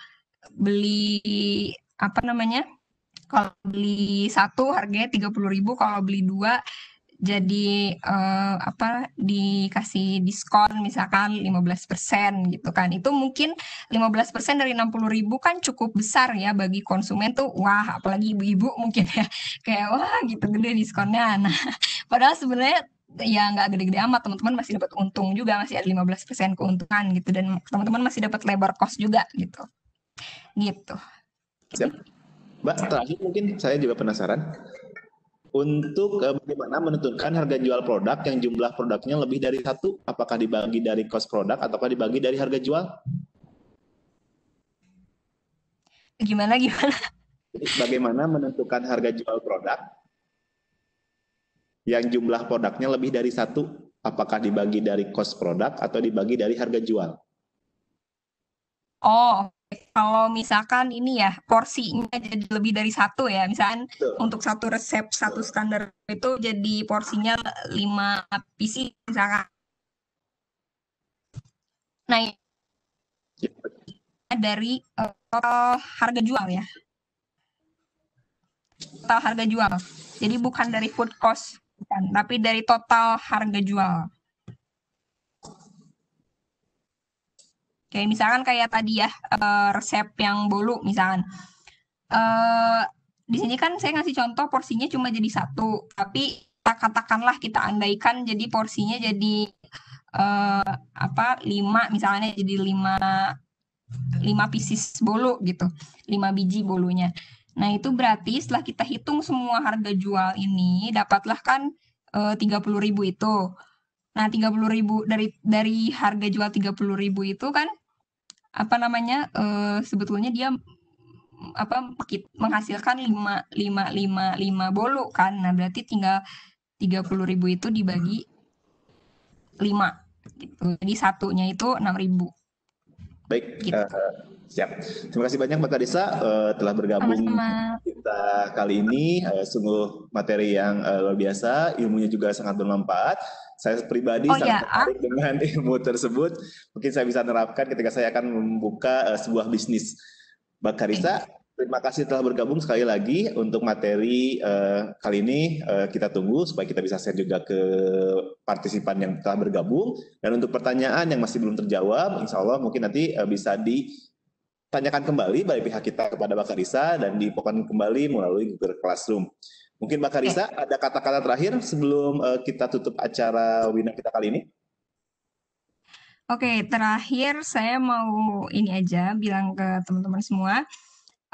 beli apa namanya kalau beli satu harganya tiga puluh ribu kalau beli dua jadi eh, apa dikasih diskon misalkan 15% gitu kan. Itu mungkin 15% dari 60 ribu kan cukup besar ya bagi konsumen tuh wah apalagi ibu-ibu mungkin ya [laughs] kayak wah gitu gede diskonnya. Nah, [laughs] padahal sebenarnya ya nggak gede-gede amat teman-teman masih dapat untung juga masih ada 15% keuntungan gitu dan teman-teman masih dapat lebar cost juga gitu gitu Siap. Mbak terakhir mungkin saya juga penasaran untuk eh, bagaimana menentukan harga jual produk yang jumlah produknya lebih dari satu apakah dibagi dari cost produk ataukah dibagi dari harga jual gimana gimana [laughs] bagaimana menentukan harga jual produk yang jumlah produknya lebih dari satu, apakah dibagi dari cost produk atau dibagi dari harga jual? Oh, kalau misalkan ini ya porsinya jadi lebih dari satu ya, misalkan Betul. untuk satu resep satu standar itu jadi porsinya lima PC misalkan. Nah, ya. dari uh, total harga jual ya. Total harga jual. Jadi bukan dari food cost bukan, tapi dari total harga jual. Kayak misalkan kayak tadi ya eh, resep yang bolu misalkan. Uh, di sini kan saya ngasih contoh porsinya cuma jadi satu, tapi tak katakanlah kita andaikan jadi porsinya jadi uh, apa lima misalnya jadi lima lima pieces bolu gitu, lima biji bolunya. Nah, itu berarti setelah kita hitung semua harga jual ini, dapatlah kan eh, tiga puluh ribu itu. Nah, tiga puluh ribu dari dari harga jual tiga puluh ribu itu kan apa namanya uh, sebetulnya dia apa menghasilkan lima lima lima lima bolu kan. Nah, berarti tinggal tiga puluh ribu itu dibagi lima gitu. Jadi satunya itu enam ribu. Baik, gitu. uh, siap. Terima kasih banyak Mbak Karisa, uh, eh, telah bergabung Sama-sama. kita kali ini. Uh, sungguh materi yang uh, luar biasa, ilmunya juga sangat bermanfaat. Saya pribadi oh, sangat ya? tertarik ah? dengan [laughs] ilmu tersebut. Mungkin saya bisa menerapkan ketika saya akan membuka uh, sebuah bisnis. Mbak Karisa, Terima kasih telah bergabung sekali lagi untuk materi uh, kali ini uh, kita tunggu supaya kita bisa share juga ke partisipan yang telah bergabung dan untuk pertanyaan yang masih belum terjawab, insya Allah mungkin nanti uh, bisa ditanyakan kembali dari pihak kita kepada Mbak Karisa dan dipokan kembali melalui Google Classroom. Mungkin Mbak Karisa eh. ada kata-kata terakhir sebelum uh, kita tutup acara webinar kita kali ini? Oke, terakhir saya mau ini aja bilang ke teman-teman semua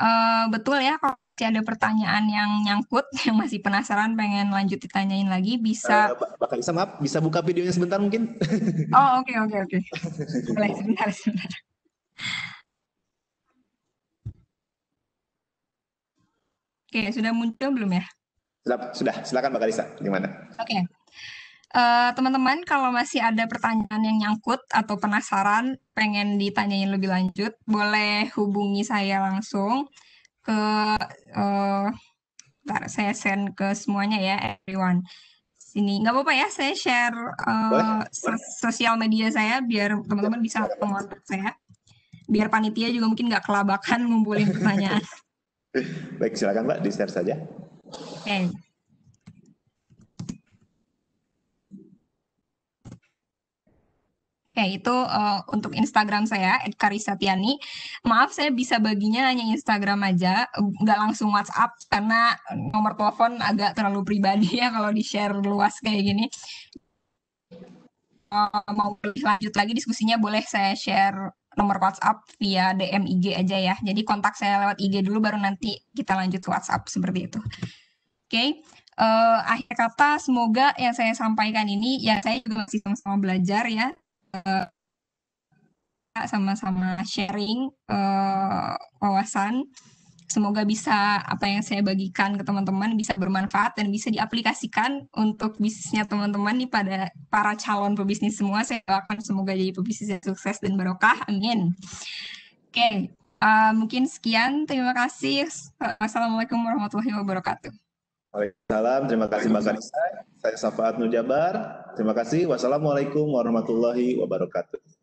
uh, betul ya kalau masih ada pertanyaan yang nyangkut [laughs] yang masih penasaran pengen lanjut ditanyain lagi bisa uh, eh, Pak maaf bisa buka videonya sebentar mungkin [laughs] oh oke oke oke boleh sebentar sebentar oke sudah muncul belum ya sudah sudah silakan mbak Kalisa gimana oke okay. Eh, teman-teman uh, kalau masih ada pertanyaan yang nyangkut atau penasaran pengen ditanyain lebih lanjut boleh hubungi saya langsung ke uh, eh, ntar saya send ke semuanya ya everyone sini nggak apa-apa ya saya share uh, sosial media saya biar teman-teman bisa mengontak saya biar panitia juga mungkin nggak kelabakan ngumpulin pertanyaan [laughs] baik silakan mbak di share saja oke okay. yaitu uh, eh, untuk Instagram saya @karisatiani. Maaf saya bisa baginya hanya Instagram aja, nggak langsung WhatsApp karena nomor telepon agak terlalu pribadi [laughs] ya kalau di-share luas kayak gini. Uh, mau lanjut lagi diskusinya boleh saya share nomor WhatsApp via DM IG aja ya. Jadi kontak saya lewat IG dulu baru nanti kita lanjut WhatsApp seperti itu. Oke. Okay uh, eh, akhir kata semoga yang saya sampaikan ini ya saya juga masih sama-sama belajar ya Eh, sama-sama sharing uh, wawasan. Semoga bisa apa yang saya bagikan ke teman-teman bisa bermanfaat dan bisa diaplikasikan untuk bisnisnya teman-teman nih pada para calon pebisnis semua. Saya doakan semoga jadi pebisnis yang sukses dan barokah. Amin. Oke, okay. uh, eh, mungkin sekian. Terima kasih. Assalamualaikum warahmatullahi wabarakatuh. Waalaikumsalam. Terima kasih Mbak Karisa. Syafaat Nujabar. Terima kasih. Wassalamualaikum warahmatullahi wabarakatuh.